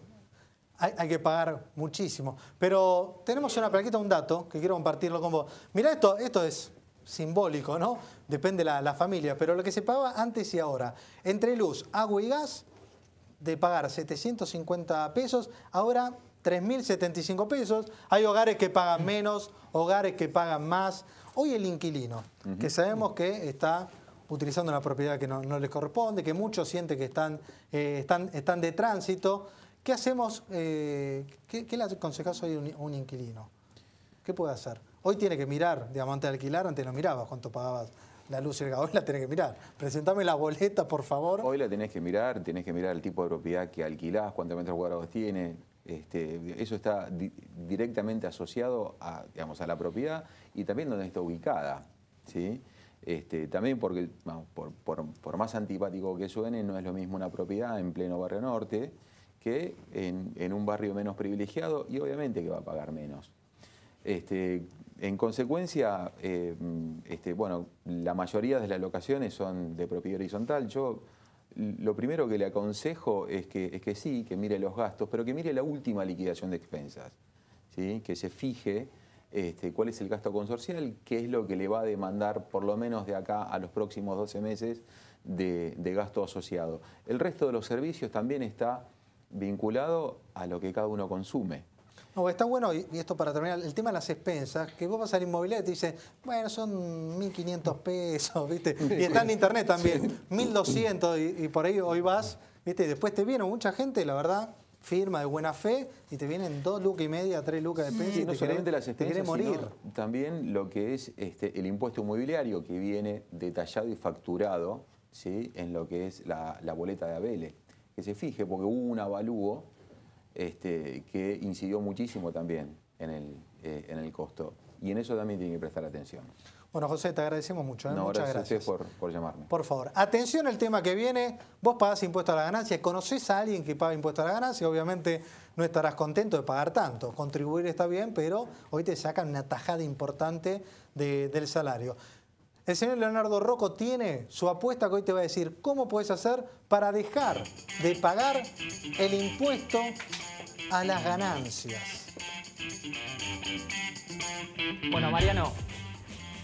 hay, que pagar muchísimo. Pero tenemos una plaquita, un dato que quiero compartirlo con vos. Mira esto, esto es simbólico, ¿no? Depende la, la familia, pero lo que se pagaba antes y ahora, entre luz, agua y gas, de pagar 750 pesos, ahora 3.075 pesos. Hay hogares que pagan menos, hogares que pagan más. Hoy el inquilino, que sabemos que está utilizando una propiedad que no, les corresponde, que muchos sienten que están, eh, están, están de tránsito. ¿Qué hacemos? Eh, ¿qué, le aconsejas hoy a un inquilino? ¿Qué puede hacer? Hoy tiene que mirar diamante de alquilar, antes no mirabas cuánto pagabas la luz y el gas. Hoy la tenés que mirar. Presentame la boleta, por favor. Hoy la tenés que mirar, tenés que mirar el tipo de propiedad que alquilás, cuántos metros cuadrados tiene. Este, eso está directamente asociado a, digamos, a la propiedad y también donde está ubicada. ¿sí? Este, también porque, por, más antipático que suene, no es lo mismo una propiedad en pleno barrio norte que en, un barrio menos privilegiado y obviamente que va a pagar menos. Este, en consecuencia, eh, este, bueno, la mayoría de las locaciones son de propiedad horizontal. Yo lo primero que le aconsejo es que, es que sí, que mire los gastos, pero que mire la última liquidación de expensas, ¿sí? que se fije este, cuál es el gasto consorcial, qué es lo que le va a demandar por lo menos de acá a los próximos 12 meses de gasto asociado. El resto de los servicios también está vinculado a lo que cada uno consume está bueno, y esto para terminar, el tema de las expensas, que vos vas al inmobiliario y te dicen, bueno, son 1.500 pesos, ¿viste? Y está en internet también, 1.200 y, por ahí hoy vas, ¿viste? después te viene mucha gente, la verdad, firma de buena fe y te vienen dos lucas y media, tres lucas de pesos Y te las morir. también lo que es este, el impuesto inmobiliario que viene detallado y facturado ¿sí? en lo que es la, la boleta de Abele. Que se fije, porque hubo un avalúo este, que incidió muchísimo también eh, en el, costo. Y en eso también tiene que prestar atención. Bueno, José, te agradecemos mucho. ¿eh? Muchas gracias, gracias. por, por, llamarme. Por favor, atención al tema que viene. Vos pagás impuesto a la ganancia. ¿Conocés a alguien que paga impuesto a la ganancia? Obviamente no estarás contento de pagar tanto. Contribuir está bien, pero hoy te sacan una tajada importante del salario el señor Leonardo Rocco tiene su apuesta que hoy te va a decir cómo puedes hacer para dejar de pagar el impuesto a las ganancias. Bueno, Mariano,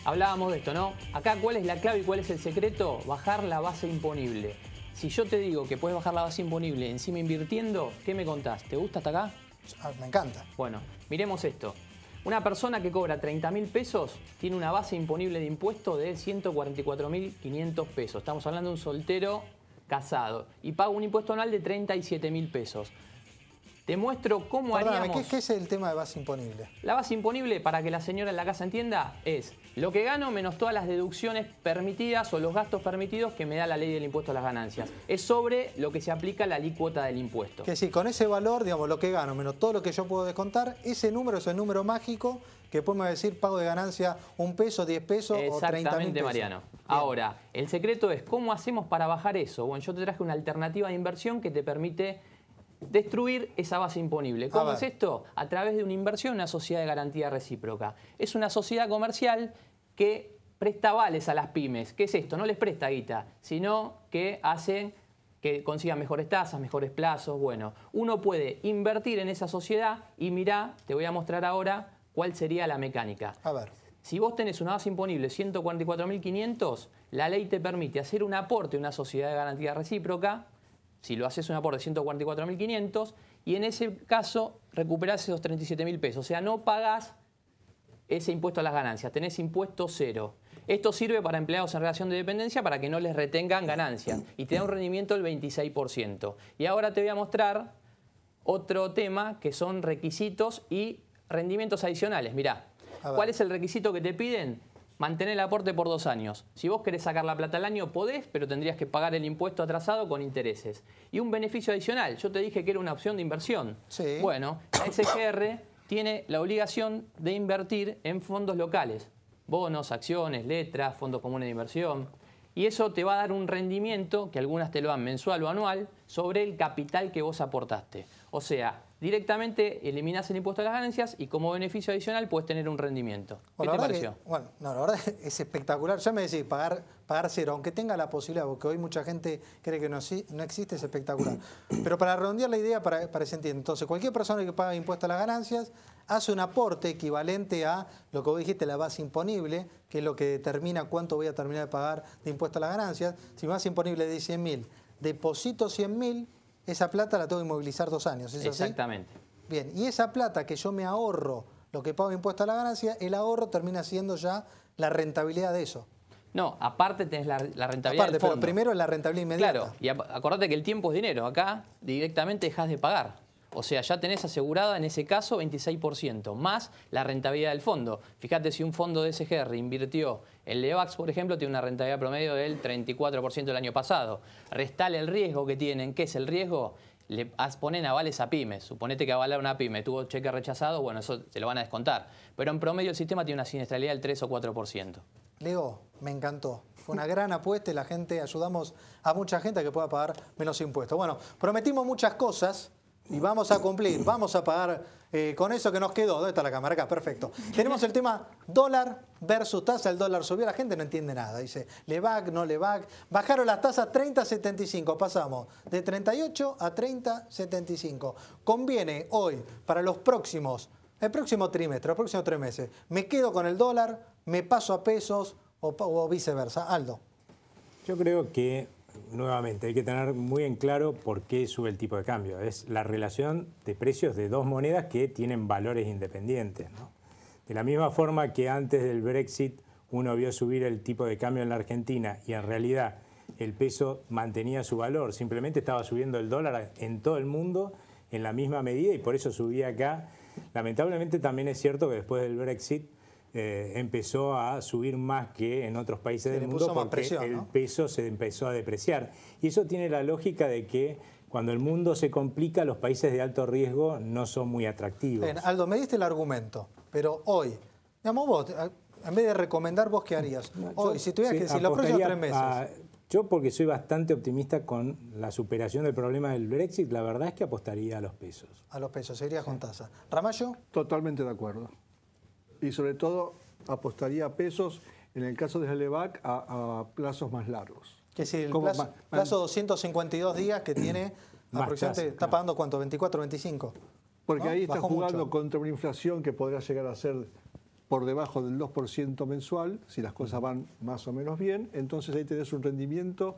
hablábamos de esto, ¿no? Acá, ¿cuál es la clave y cuál es el secreto? Bajar la base imponible. Si yo te digo que puedes bajar la base imponible encima invirtiendo, ¿qué me contás? ¿Te gusta hasta acá? Ah, me encanta. Bueno, miremos esto. Una persona que cobra 30 mil pesos tiene una base imponible de impuesto de 144 mil 500 pesos. Estamos hablando de un soltero casado y paga un impuesto anual de 37 mil pesos. Te muestro cómo haríamos... ¿qué, es el tema de base imponible? La base imponible, para que la señora en la casa entienda, es lo que gano menos todas las deducciones permitidas o los gastos permitidos que me da la ley del impuesto a las ganancias. Es sobre lo que se aplica la alícuota del impuesto. Es decir, con ese valor, digamos, lo que gano menos todo lo que yo puedo descontar, ese número es el número mágico que podemos decir pago de ganancia un peso, 10 pesos o treinta mil Exactamente, Mariano. Ahora, el secreto es cómo hacemos para bajar eso. Bueno, yo te traje una alternativa de inversión que te permite destruir esa base imponible. Ah, ¿Cómo es esto? A través de una inversión en una sociedad de garantía recíproca. Es una sociedad comercial que presta vales a las pymes. ¿Qué es esto? No les presta guita, sino que hacen que consigan mejores tasas, mejores plazos. Bueno, uno puede invertir en esa sociedad y mirá, te voy a mostrar ahora cuál sería la mecánica. A ver. Si vos tenés una base imponible 144.500, la ley te permite hacer un aporte a una sociedad de garantía recíproca si lo haces un aporte de 144.500 y en ese caso recuperás esos 37.000 pesos. O sea, no pagás ese impuesto a las ganancias, tenés impuesto cero. Esto sirve para empleados en relación de dependencia para que no les retengan ganancias y te da un rendimiento del 26%. Y ahora te voy a mostrar otro tema que son requisitos y rendimientos adicionales. Mirá, ¿cuál es el requisito que te piden? Mantener el aporte por dos años. Si vos querés sacar la plata al año, podés, pero tendrías que pagar el impuesto atrasado con intereses. Y un beneficio adicional, yo te dije que era una opción de inversión. Sí. Bueno, la SGR tiene la obligación de invertir en fondos locales, bonos, acciones, letras, fondos comunes de inversión. Y eso te va a dar un rendimiento, que algunas te lo dan mensual o anual, sobre el capital que vos aportaste. O sea, directamente eliminas el impuesto a las ganancias y como beneficio adicional puedes tener un rendimiento. ¿Qué te pareció? bueno, no, la verdad es espectacular. Ya me decís, pagar, pagar cero, aunque tenga la posibilidad, porque hoy mucha gente cree que no, no existe, es espectacular. Pero para redondear la idea, para, para que entonces cualquier persona que paga impuesto a las ganancias hace un aporte equivalente a lo que vos dijiste, la base imponible, que es lo que determina cuánto voy a terminar de pagar de impuesto a las ganancias. Si mi base imponible es de 100.000, deposito 100.000 esa plata la tengo que inmovilizar dos años. Exactamente. Bien, y esa plata que yo me ahorro, lo que pago impuesto a la ganancia, el ahorro termina siendo ya la rentabilidad de eso. No, aparte tenés la, rentabilidad aparte, Pero primero es la rentabilidad inmediata. Claro, y acordate que el tiempo es dinero. Acá directamente dejas de pagar. O sea, ya tenés asegurada en ese caso 26%, más la rentabilidad del fondo. Fíjate si un fondo de SGR invirtió, el Levax, por ejemplo, tiene una rentabilidad promedio del 34% el año pasado. Restale el riesgo que tienen. ¿Qué es el riesgo? le ponen avales a pymes. Suponete que avalaron una pyme, tuvo cheque rechazado, bueno, eso se lo van a descontar. Pero en promedio el sistema tiene una siniestralidad del 3 o 4%. Leo, me encantó. Fue una gran apuesta y la gente, ayudamos a mucha gente a que pueda pagar menos impuestos. Bueno, prometimos muchas cosas. Y vamos a cumplir, vamos a pagar eh, con eso que nos quedó. ¿Dónde está la cámara? Acá, perfecto. Tenemos el tema dólar versus tasa. El dólar subió, la gente no entiende nada. Dice, le va, no le va? Bajaron las tasas 30.75, pasamos de 38 a 30.75. Conviene hoy, para los próximos, el próximo trimestre, los próximos tres meses, me quedo con el dólar, me paso a pesos o, o viceversa. Aldo. Yo creo que nuevamente, hay que tener muy en claro por qué sube el tipo de cambio. Es la relación de precios de dos monedas que tienen valores independientes. De la misma forma que antes del Brexit uno vio subir el tipo de cambio en la Argentina y en realidad el peso mantenía su valor, simplemente estaba subiendo el dólar en todo el mundo en la misma medida y por eso subía acá. Lamentablemente también es cierto que después del Brexit eh, empezó a subir más que en otros países del mundo porque el peso se empezó a depreciar. Y eso tiene la lógica de que cuando el mundo se complica, los países de alto riesgo no son muy atractivos. Aldo, me diste el argumento, pero hoy, digamos vos, eh, en vez de recomendar, ¿vos qué harías? hoy, si tuvieras que decir tres meses. yo, porque soy bastante optimista con la superación del problema del Brexit, la verdad es que apostaría a los pesos. A los pesos, sería con tasa. ¿Ramallo? Totalmente de acuerdo y sobre todo apostaría pesos, en el caso de LEVAC, a, plazos más largos. Es decir, el plazo, 252 días que tiene aproximadamente, está pagando cuánto, 24, 25. Porque ahí está jugando contra una inflación que podría llegar a ser por debajo del 2% mensual, si las cosas van más o menos bien, entonces ahí tenés un rendimiento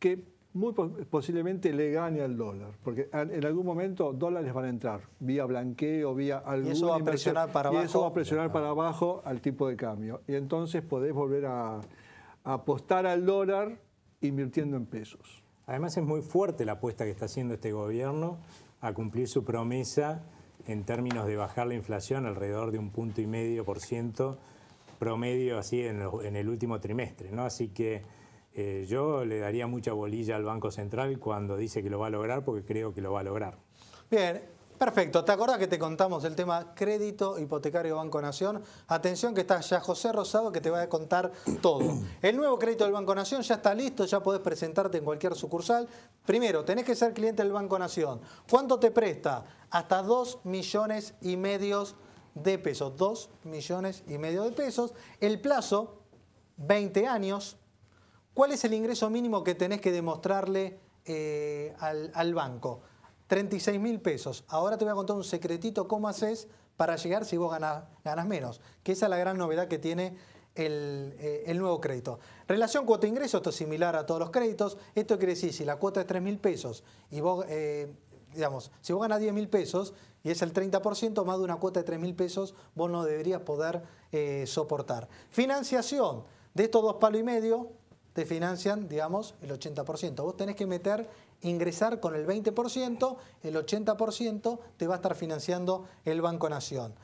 que muy posiblemente le gane al dólar, porque en algún momento dólares van a entrar, vía blanqueo, vía algún... Y eso va a presionar para abajo. Y eso va a presionar para abajo al tipo de cambio. Y entonces podés volver a, a apostar al dólar invirtiendo en pesos. Además es muy fuerte la apuesta que está haciendo este gobierno a cumplir su promesa en términos de bajar la inflación alrededor de un punto y medio por ciento promedio así en, el último trimestre, ¿no? Así que eh, yo le daría mucha bolilla al Banco Central cuando dice que lo va a lograr, porque creo que lo va a lograr. Bien, Perfecto, ¿te acordás que te contamos el tema crédito hipotecario Banco Nación? Atención que está ya José Rosado que te va a contar todo. El nuevo crédito del Banco Nación ya está listo, ya podés presentarte en cualquier sucursal. Primero, tenés que ser cliente del Banco Nación. ¿Cuánto te presta? Hasta 2 millones y medio de pesos. 2 millones y medio de pesos. El plazo, 20 años. ¿Cuál es el ingreso mínimo que tenés que demostrarle eh, al, banco? 36 mil pesos. Ahora te voy a contar un secretito cómo haces para llegar si vos ganás, menos, que esa es la gran novedad que tiene eh, el, nuevo crédito. Relación cuota-ingreso, esto es similar a todos los créditos. Esto quiere decir, si la cuota es 3 mil pesos y vos, eh, digamos, si vos ganas 10 mil pesos y es el 30%, más de una cuota de 3 mil pesos vos no deberías poder soportar. Financiación de estos dos palos y medio, te financian, digamos, el 80%. Vos tenés que meter, ingresar con el 20%, el 80% te va a estar financiando el Banco Nación.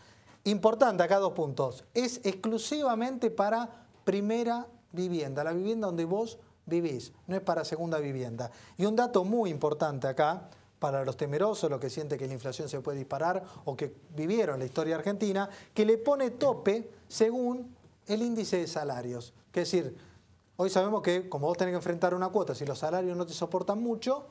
Importante, acá dos puntos. Es exclusivamente para primera vivienda, la vivienda donde vos vivís, no es para segunda vivienda. Y un dato muy importante acá, para los temerosos, los que sienten que la inflación se puede disparar o que vivieron la historia argentina, que le pone tope según el índice de salarios. es decir, Hoy sabemos que como vos tenés que enfrentar una cuota, si los salarios no te soportan mucho,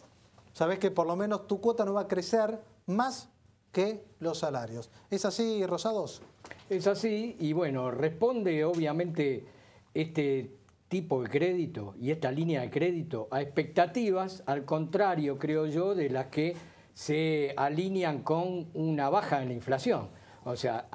sabés que por lo menos tu cuota no va a crecer más que los salarios. ¿Es así, Rosados? Es así, y bueno, responde obviamente este tipo de crédito y esta línea de crédito a expectativas, al contrario, creo yo, de las que se alinean con una baja en la inflación. O sea,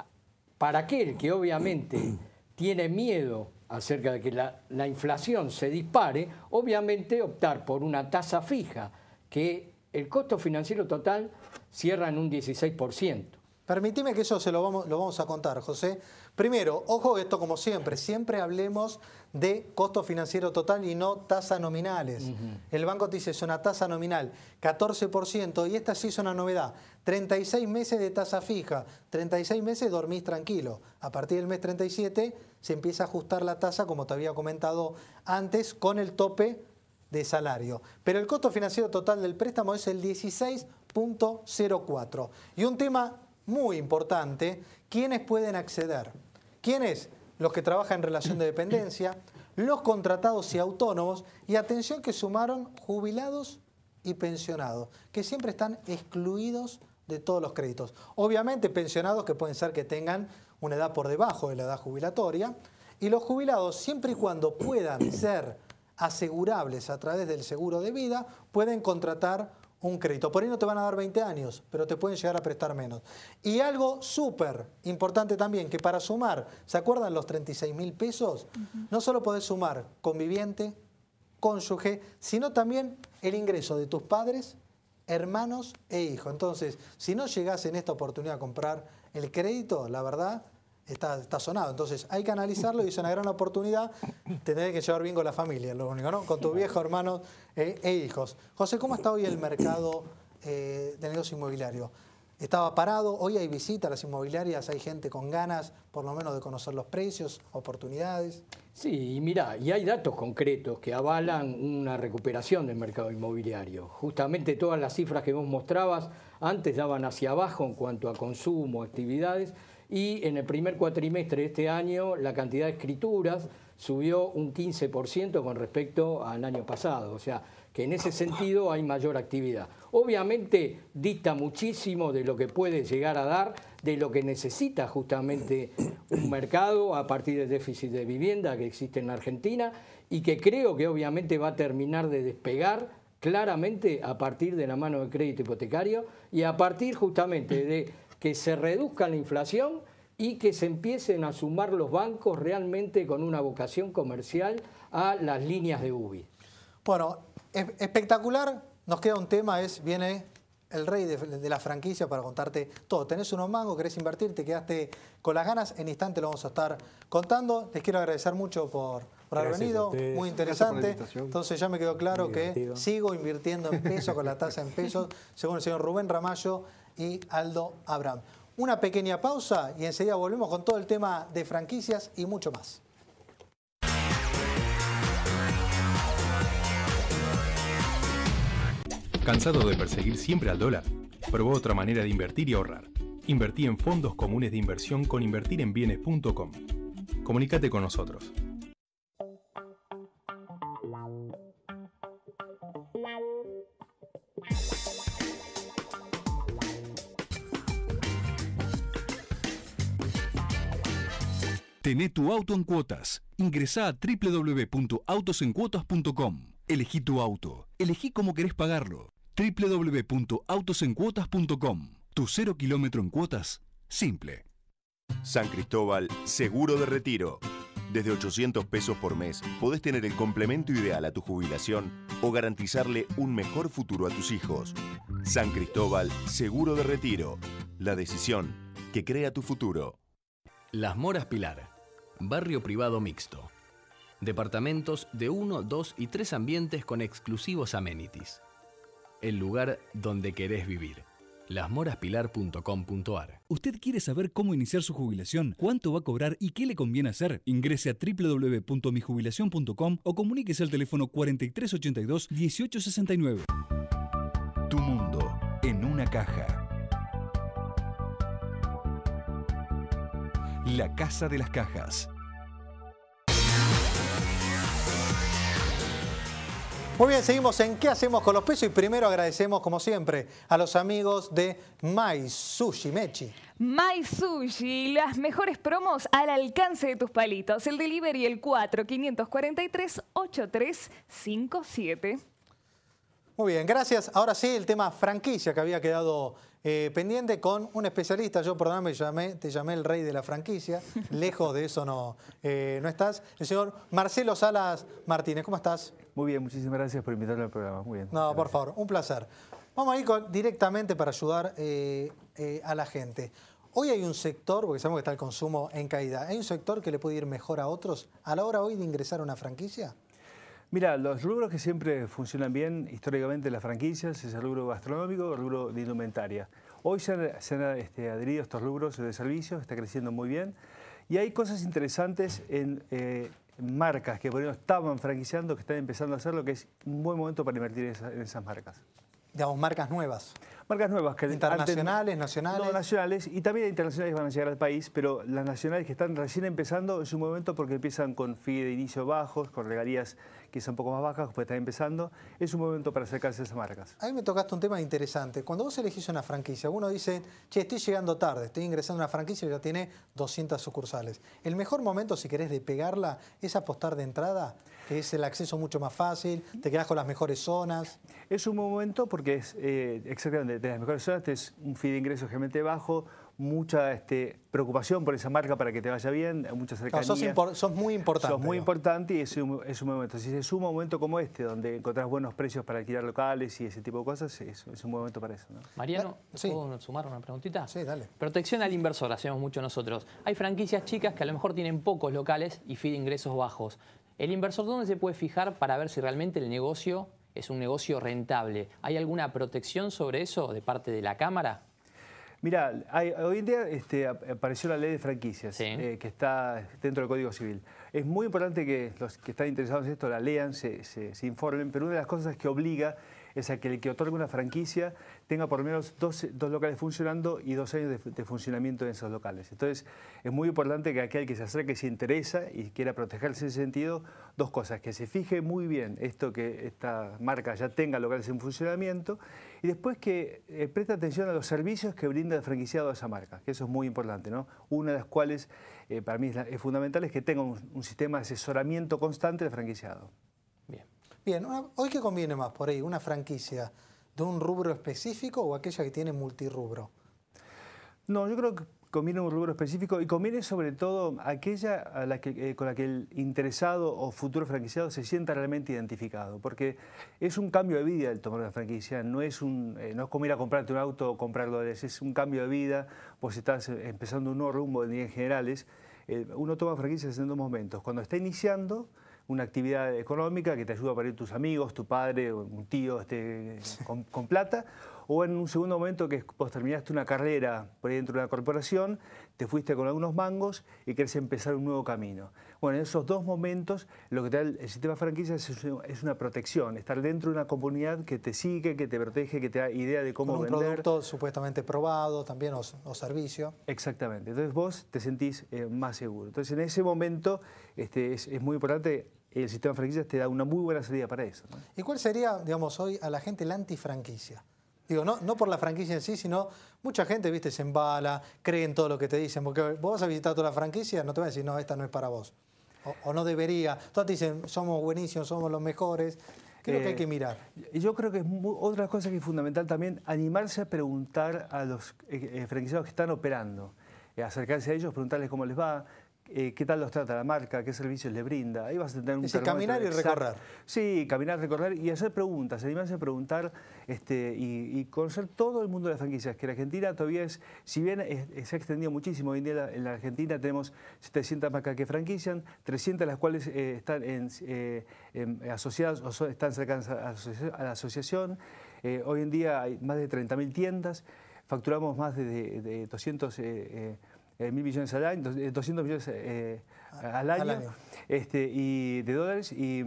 para aquel que obviamente tiene miedo acerca de que la, inflación se dispare, obviamente optar por una tasa fija, que el costo financiero total cierra en un 16%. Permíteme que eso se lo vamos a contar, José, Primero, ojo esto como siempre, siempre hablemos de costo financiero total y no tasa nominales. El banco te dice, es una tasa nominal, 14%, y esta sí es una novedad, 36 meses de tasa fija, 36 meses dormís tranquilo. A partir del mes 37 se empieza a ajustar la tasa, como te había comentado antes, con el tope de salario. Pero el costo financiero total del préstamo es el 16.04. Y un tema muy importante, ¿quiénes pueden acceder? ¿Quiénes? Los que trabajan en relación de dependencia, los contratados y autónomos, y atención que sumaron jubilados y pensionados, que siempre están excluidos de todos los créditos. Obviamente pensionados que pueden ser que tengan una edad por debajo de la edad jubilatoria, y los jubilados, siempre y cuando puedan ser asegurables a través del seguro de vida, pueden contratar un crédito. Por ahí no te van a dar 20 años, pero te pueden llegar a prestar menos. Y algo súper importante también, que para sumar, ¿se acuerdan los 36 mil pesos? No solo podés sumar conviviente, cónyuge, sino también el ingreso de tus padres, hermanos e hijos. Entonces, si no llegás en esta oportunidad a comprar el crédito, la verdad, está, sonado. Entonces hay que analizarlo y es una gran oportunidad. Te que llevar bien con la familia, lo único, ¿no? Con tu viejo, hermano eh, e hijos. José, ¿cómo está hoy el mercado eh, ...de negocio inmobiliario? Estaba parado, hoy hay visitas a las inmobiliarias, hay gente con ganas, por lo menos, de conocer los precios, oportunidades. Sí, y y hay datos concretos que avalan una recuperación del mercado inmobiliario. Justamente todas las cifras que vos mostrabas antes daban hacia abajo en cuanto a consumo, actividades, y en el primer cuatrimestre de este año la cantidad de escrituras subió un 15% con respecto al año pasado, o sea que en ese sentido hay mayor actividad. Obviamente dicta muchísimo de lo que puede llegar a dar, de lo que necesita justamente un mercado a partir del déficit de vivienda que existe en la Argentina y que creo que obviamente va a terminar de despegar claramente a partir de la mano de crédito hipotecario y a partir justamente de se reduzca la inflación y que se empiecen a sumar los bancos realmente con una vocación comercial a las líneas de UBI. Bueno, espectacular. Nos queda un tema, es viene el rey de, la franquicia para contarte todo. Tenés unos mangos, querés invertir, te quedaste con las ganas, en instante lo vamos a estar contando. Les quiero agradecer mucho por, por haber venido, muy interesante. Entonces ya me quedó claro que sigo invirtiendo en pesos con la tasa en pesos, según el señor Rubén Ramallo y Aldo Abraham. Una pequeña pausa y enseguida volvemos con todo el tema de franquicias y mucho más. ¿Cansado de perseguir siempre al dólar? Probó otra manera de invertir y ahorrar. Invertí en fondos comunes de inversión con invertirenbienes.com. Comunícate con nosotros tu auto en cuotas. Ingresá a www.autosencuotas.com. Elegí tu auto. Elegí cómo querés pagarlo. www.autosencuotas.com. Tu cero kilómetro en cuotas. Simple. San Cristóbal, seguro de retiro. Desde 800 pesos por mes podés tener el complemento ideal a tu jubilación o garantizarle un mejor futuro a tus hijos. San Cristóbal, seguro de retiro. La decisión que crea tu futuro. Las Moras Pilar barrio privado mixto. Departamentos de 1, 2 y 3 ambientes con exclusivos amenities. El lugar donde querés vivir lasmoraspilar.com.ar. ¿Usted quiere saber cómo iniciar su jubilación, cuánto va a cobrar y qué le conviene hacer? Ingrese a www.mijubilación.com o comuníquese al teléfono 4382 1869. Tu mundo en una caja La Casa de las Cajas. Muy bien, seguimos en ¿Qué hacemos con los pesos? Y primero agradecemos, como siempre, a los amigos de My Sushi Mechi. My las mejores promos al alcance de tus palitos. El delivery el 4 543 8357. Muy bien, gracias. Ahora sí, el tema franquicia que había quedado eh, pendiente con un especialista. Yo, perdóname, llamé, te llamé el rey de la franquicia. Lejos de eso no, eh, no estás. El señor Marcelo Salas Martínez, ¿cómo estás? Muy bien, muchísimas gracias por invitarme al programa. Muy bien. No, por favor, un placer. Vamos a ir directamente para ayudar eh, a la gente. Hoy hay un sector, porque sabemos que está el consumo en caída, ¿hay un sector que le puede ir mejor a otros a la hora hoy de ingresar a una franquicia? Mira, los rubros que siempre funcionan bien históricamente las franquicias es el rubro gastronómico, el rubro de indumentaria. Hoy se han, este, adherido estos rubros de servicios, está creciendo muy bien. Y hay cosas interesantes en eh, marcas que por ejemplo estaban franquiciando, que están empezando a hacerlo, que es un buen momento para invertir en esas marcas digamos, marcas nuevas. Marcas nuevas. que Internacionales, nacionales. No, nacionales y también internacionales van a llegar al país, pero las nacionales que están recién empezando es un momento porque empiezan con FI e de inicio bajos, con regalías que son un poco más bajas, pues están empezando. Es un momento para acercarse a esas marcas. A mí me tocaste un tema interesante. Cuando vos elegís una franquicia, uno dice, che, estoy llegando tarde, estoy ingresando a una franquicia que ya tiene 200 sucursales. El mejor momento, si querés, de pegarla es apostar de entrada que es el acceso mucho más fácil, te quedas con las mejores zonas. Es un momento porque es eh, exactamente de las mejores zonas, es un feed de ingreso realmente bajo, mucha este, preocupación por esa marca para que te vaya bien, mucha cercanía. son sos, muy importante. Sos muy importante y es un, momento. Si es un momento como este, donde encontrás buenos precios para alquilar locales y ese tipo de cosas, es, es un momento para eso. Mariano, ¿puedo sumar una preguntita? Sí, dale. Protección al inversor, hacemos mucho nosotros. Hay franquicias chicas que a lo mejor tienen pocos locales y feed ingresos bajos. El inversor, ¿dónde se puede fijar para ver si realmente el negocio es un negocio rentable? ¿Hay alguna protección sobre eso de parte de la Cámara? Mira, hoy en día este, apareció la ley de franquicias eh, que está dentro del Código Civil. Es muy importante que los que están interesados en esto la lean, se, informen, pero una de las cosas que obliga es a que el que otorga una franquicia tenga por lo menos dos, locales funcionando y dos años de, funcionamiento en esos locales. Entonces, es muy importante que aquel que se acerque, se interesa y quiera protegerse en sentido, dos cosas, que se fije muy bien esto que esta marca ya tenga locales en funcionamiento y después que eh, preste atención a los servicios que brinda el franquiciado a esa marca, que eso es muy importante, ¿no? Una de las cuales eh, para mí es, fundamental es que tenga un, sistema de asesoramiento constante del franquiciado. Bien. Bien, hoy qué conviene más por ahí, una franquicia de un rubro específico o aquella que tiene multirubro? No, yo creo que conviene un rubro específico y conviene sobre todo aquella a que, eh, con la que el interesado o futuro franquiciado se sienta realmente identificado, porque es un cambio de vida el tomar una franquicia, no es, eh, no es como ir a comprarte un auto o comprar es un cambio de vida, pues estás eh, empezando un nuevo rumbo en líneas generales, uno toma franquicias en dos momentos, cuando está iniciando una actividad económica que te ayuda a parir tus amigos, tu padre o un tío este, con, plata, o en un segundo momento que vos terminaste una carrera por ahí dentro de una corporación te fuiste con algunos mangos y querés empezar un nuevo camino. Bueno, en esos dos momentos lo que te da el sistema franquicia es una protección, estar dentro de una comunidad que te sigue, que te protege, que te da idea de cómo con un producto supuestamente probado también o, servicio. Exactamente, entonces vos te sentís eh, más seguro. Entonces en ese momento este, es, muy importante el sistema franquicia te da una muy buena salida para eso. ¿Y cuál sería, digamos, hoy a la gente la antifranquicia? Digo, no, no por la franquicia en sí, sino mucha gente, viste, se embala, cree en todo lo que te dicen, porque vos vas a visitar toda la franquicia, no te van a decir, no, esta no es para vos, o, no debería. Todos te dicen, somos buenísimos, somos los mejores. Creo que hay eh, que mirar. yo creo que es otra cosa que es fundamental también, animarse a preguntar a los eh, eh, franquiciados que están operando, acercarse a ellos, preguntarles cómo les va, eh, qué tal los trata la marca, qué servicios le brinda. Ahí vas a tener un es caminar y recorrer. Sí, caminar, recorrer y hacer preguntas, animarse a preguntar este, y, conocer todo el mundo de las franquicias, que en Argentina todavía es, si bien se ha extendido muchísimo, hoy en día en la Argentina tenemos 700 marcas que franquician, 300 de las cuales eh, están eh, asociadas o están cercanas a, la asociación. hoy en día hay más de 30.000 tiendas, facturamos más de 200... Eh, mil millones al año, 200 eh, millones eh, ah, al, año, este, y de dólares y,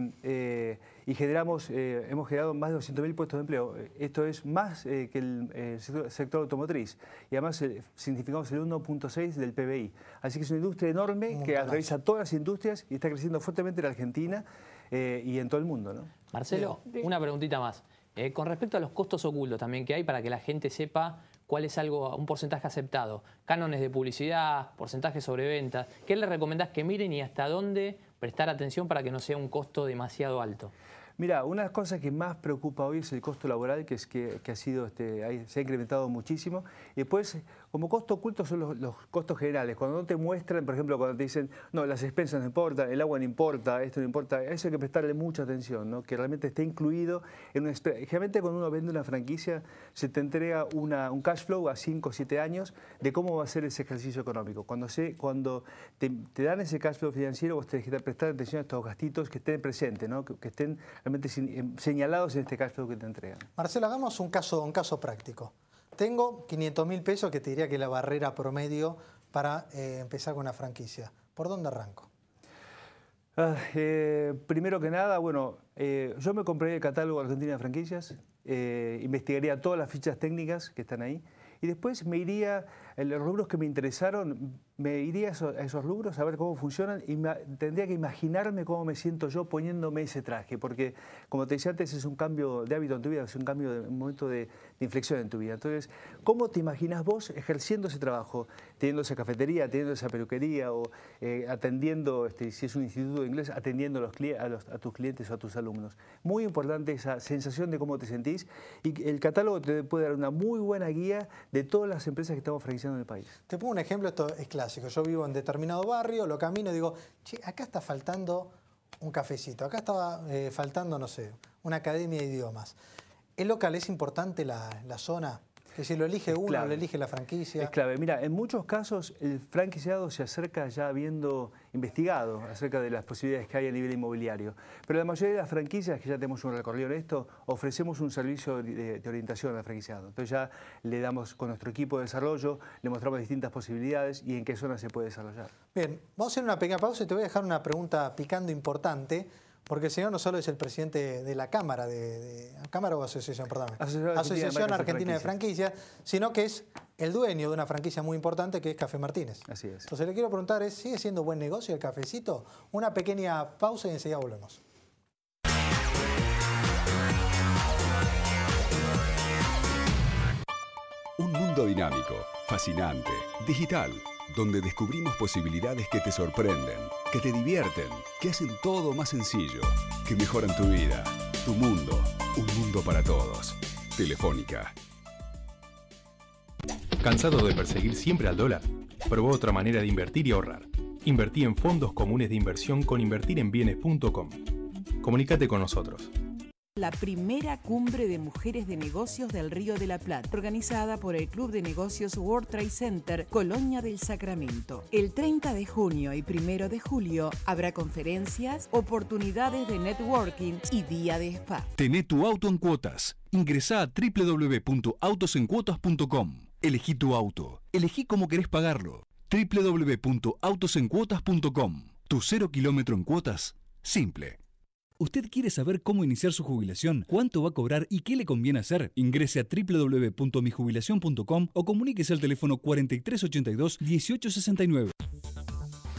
generamos, hemos generado más de 200.000 puestos de empleo. Esto es más que el sector, automotriz y además significamos el 1.6 del PBI. Así que es una industria enorme que atraviesa todas las industrias y está creciendo fuertemente en la Argentina y en todo el mundo. Marcelo, una preguntita más. con respecto a los costos ocultos también que hay para que la gente sepa cuál es algo, un porcentaje aceptado, cánones de publicidad, porcentaje sobre ventas, ¿qué le recomendás que miren y hasta dónde prestar atención para que no sea un costo demasiado alto? Mira, una de las cosas que más preocupa hoy es el costo laboral, que, es que, ha sido, se este, ha incrementado muchísimo. Y después, como costo oculto son los, costos generales. Cuando no te muestran, por ejemplo, cuando te dicen, no, las expensas no importan, el agua no importa, esto no importa, eso hay que prestarle mucha atención, ¿no? que realmente esté incluido. En una, generalmente cuando uno vende una franquicia, se te entrega un cash flow a 5 o 7 años de cómo va a ser ese ejercicio económico. Cuando, se, cuando te, dan ese cash flow financiero, vos tenés que prestar atención a estos gastitos que estén presentes, ¿no? que, estén realmente señalados en este cash flow que te entregan. Marcelo, hagamos un caso, un caso práctico. Tengo 500 mil pesos, que te diría que es la barrera promedio para eh, empezar con una franquicia. ¿Por dónde arranco? Ah, eh, primero que nada, bueno, eh, yo me compré el catálogo Argentina de Franquicias, investigaría todas las fichas técnicas que están ahí y después me iría, en los rubros que me interesaron, me iría a esos, rubros a ver cómo funcionan y tendría que imaginarme cómo me siento yo poniéndome ese traje, porque como te decía antes, es un cambio de hábito en tu vida, es un cambio de momento de, inflexión en tu vida. Entonces, ¿cómo te imaginas vos ejerciendo ese trabajo, teniendo esa cafetería, teniendo esa peluquería o eh, atendiendo, este, si es un instituto de inglés, atendiendo a, tus clientes o a tus alumnos? Muy importante esa sensación de cómo te sentís y el catálogo te puede dar una muy buena guía de todas las empresas que estamos franquiciando en el país. Te pongo un ejemplo, esto es clásico. Yo vivo en determinado barrio, lo camino y digo, che, acá está faltando un cafecito, acá estaba eh, faltando, no sé, una academia de idiomas. ¿Es local? ¿Es importante la, zona? Que si lo elige uno, lo elige la franquicia. Es clave. Mira, en muchos casos el franquiciado se acerca ya habiendo investigado acerca de las posibilidades que hay a nivel inmobiliario. Pero la mayoría de las franquicias, que ya tenemos un recorrido en esto, ofrecemos un servicio de, de orientación al franquiciado. Entonces ya le damos con nuestro equipo de desarrollo, le mostramos distintas posibilidades y en qué zona se puede desarrollar. Bien, vamos a hacer una pequeña pausa y te voy a dejar una pregunta picando importante. Porque el señor no solo es el presidente de la Cámara, de, Cámara o Asociación, Asociación, Argentina, de Franquicias, sino que es el dueño de una franquicia muy importante que es Café Martínez. Así es. Entonces le quiero preguntar, ¿sigue siendo buen negocio el cafecito? Una pequeña pausa y enseguida volvemos. Un mundo dinámico, fascinante, digital donde descubrimos posibilidades que te sorprenden, que te divierten, que hacen todo más sencillo, que mejoran tu vida, tu mundo, un mundo para todos. Telefónica. ¿Cansado de perseguir siempre al dólar? Probó otra manera de invertir y ahorrar. Invertí en fondos comunes de inversión con invertirenbienes.com. Comunícate con nosotros. La primera cumbre de mujeres de negocios del Río de la Plata, organizada por el Club de Negocios World Trade Center Colonia del Sacramento. El 30 de junio y 1 de julio habrá conferencias, oportunidades de networking y día de spa. Tené tu auto en cuotas. Ingresá a www.autosencuotas.com. Elegí tu auto. Elegí cómo querés pagarlo. www.autosencuotas.com. Tu cero kilómetro en cuotas. Simple. ¿Usted quiere saber cómo iniciar su jubilación, cuánto va a cobrar y qué le conviene hacer? Ingrese a www.mijubilación.com o comuníquese al teléfono 4382 1869.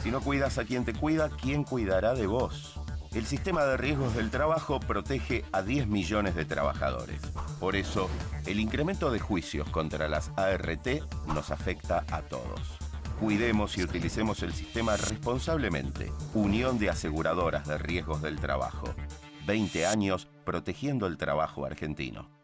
Si no cuidas a quien te cuida, ¿quién cuidará de vos? El sistema de riesgos del trabajo protege a 10 millones de trabajadores. Por eso, el incremento de juicios contra las ART nos afecta a todos. Cuidemos y utilicemos el sistema responsablemente. Unión de Aseguradoras de Riesgos del Trabajo. 20 años protegiendo el trabajo argentino.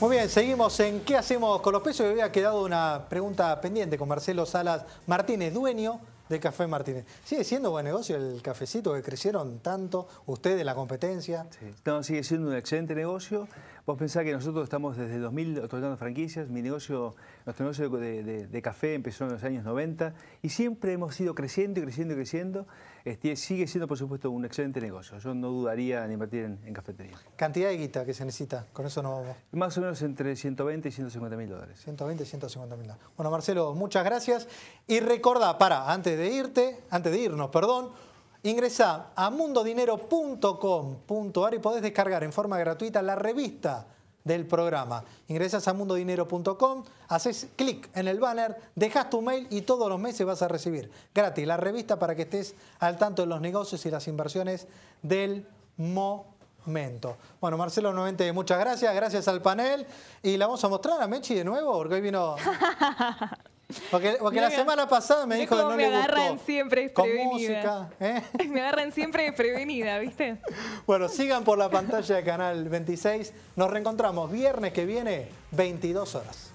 Muy bien, seguimos en ¿Qué hacemos con los pesos? Y había quedado una pregunta pendiente con Marcelo Salas Martínez, dueño de Café Martínez. ¿Sigue siendo buen negocio el cafecito que crecieron tanto ustedes, la competencia? Sí. sigue siendo un excelente negocio. Vos pensás que nosotros estamos desde 2000 otorgando franquicias, mi negocio, nuestro negocio de, café empezó en los años 90 y siempre hemos ido creciendo y creciendo y creciendo. Este, sigue siendo, por supuesto, un excelente negocio. Yo no dudaría en invertir en, cafetería. ¿Cantidad de guita que se necesita? Con eso no vamos. Más o menos entre 120 y 150 mil dólares. 120 y 150 mil dólares. Bueno, Marcelo, muchas gracias. Y recordá, para, antes de irte, antes de irnos, perdón, Ingresa a mundodinero.com.ar y podés descargar en forma gratuita la revista del programa. Ingresas a mundodinero.com, haces clic en el banner, dejas tu mail y todos los meses vas a recibir gratis la revista para que estés al tanto de los negocios y las inversiones del momento. Bueno, Marcelo, nuevamente muchas gracias, gracias al panel y la vamos a mostrar a Mechi de nuevo porque hoy vino... Porque, la semana pasada me dijo que no me le gustó. Me agarran siempre Con música, ¿eh? Me agarran siempre desprevenida, ¿viste? Bueno, sigan por la pantalla de Canal 26. Nos reencontramos viernes que viene, 22 horas.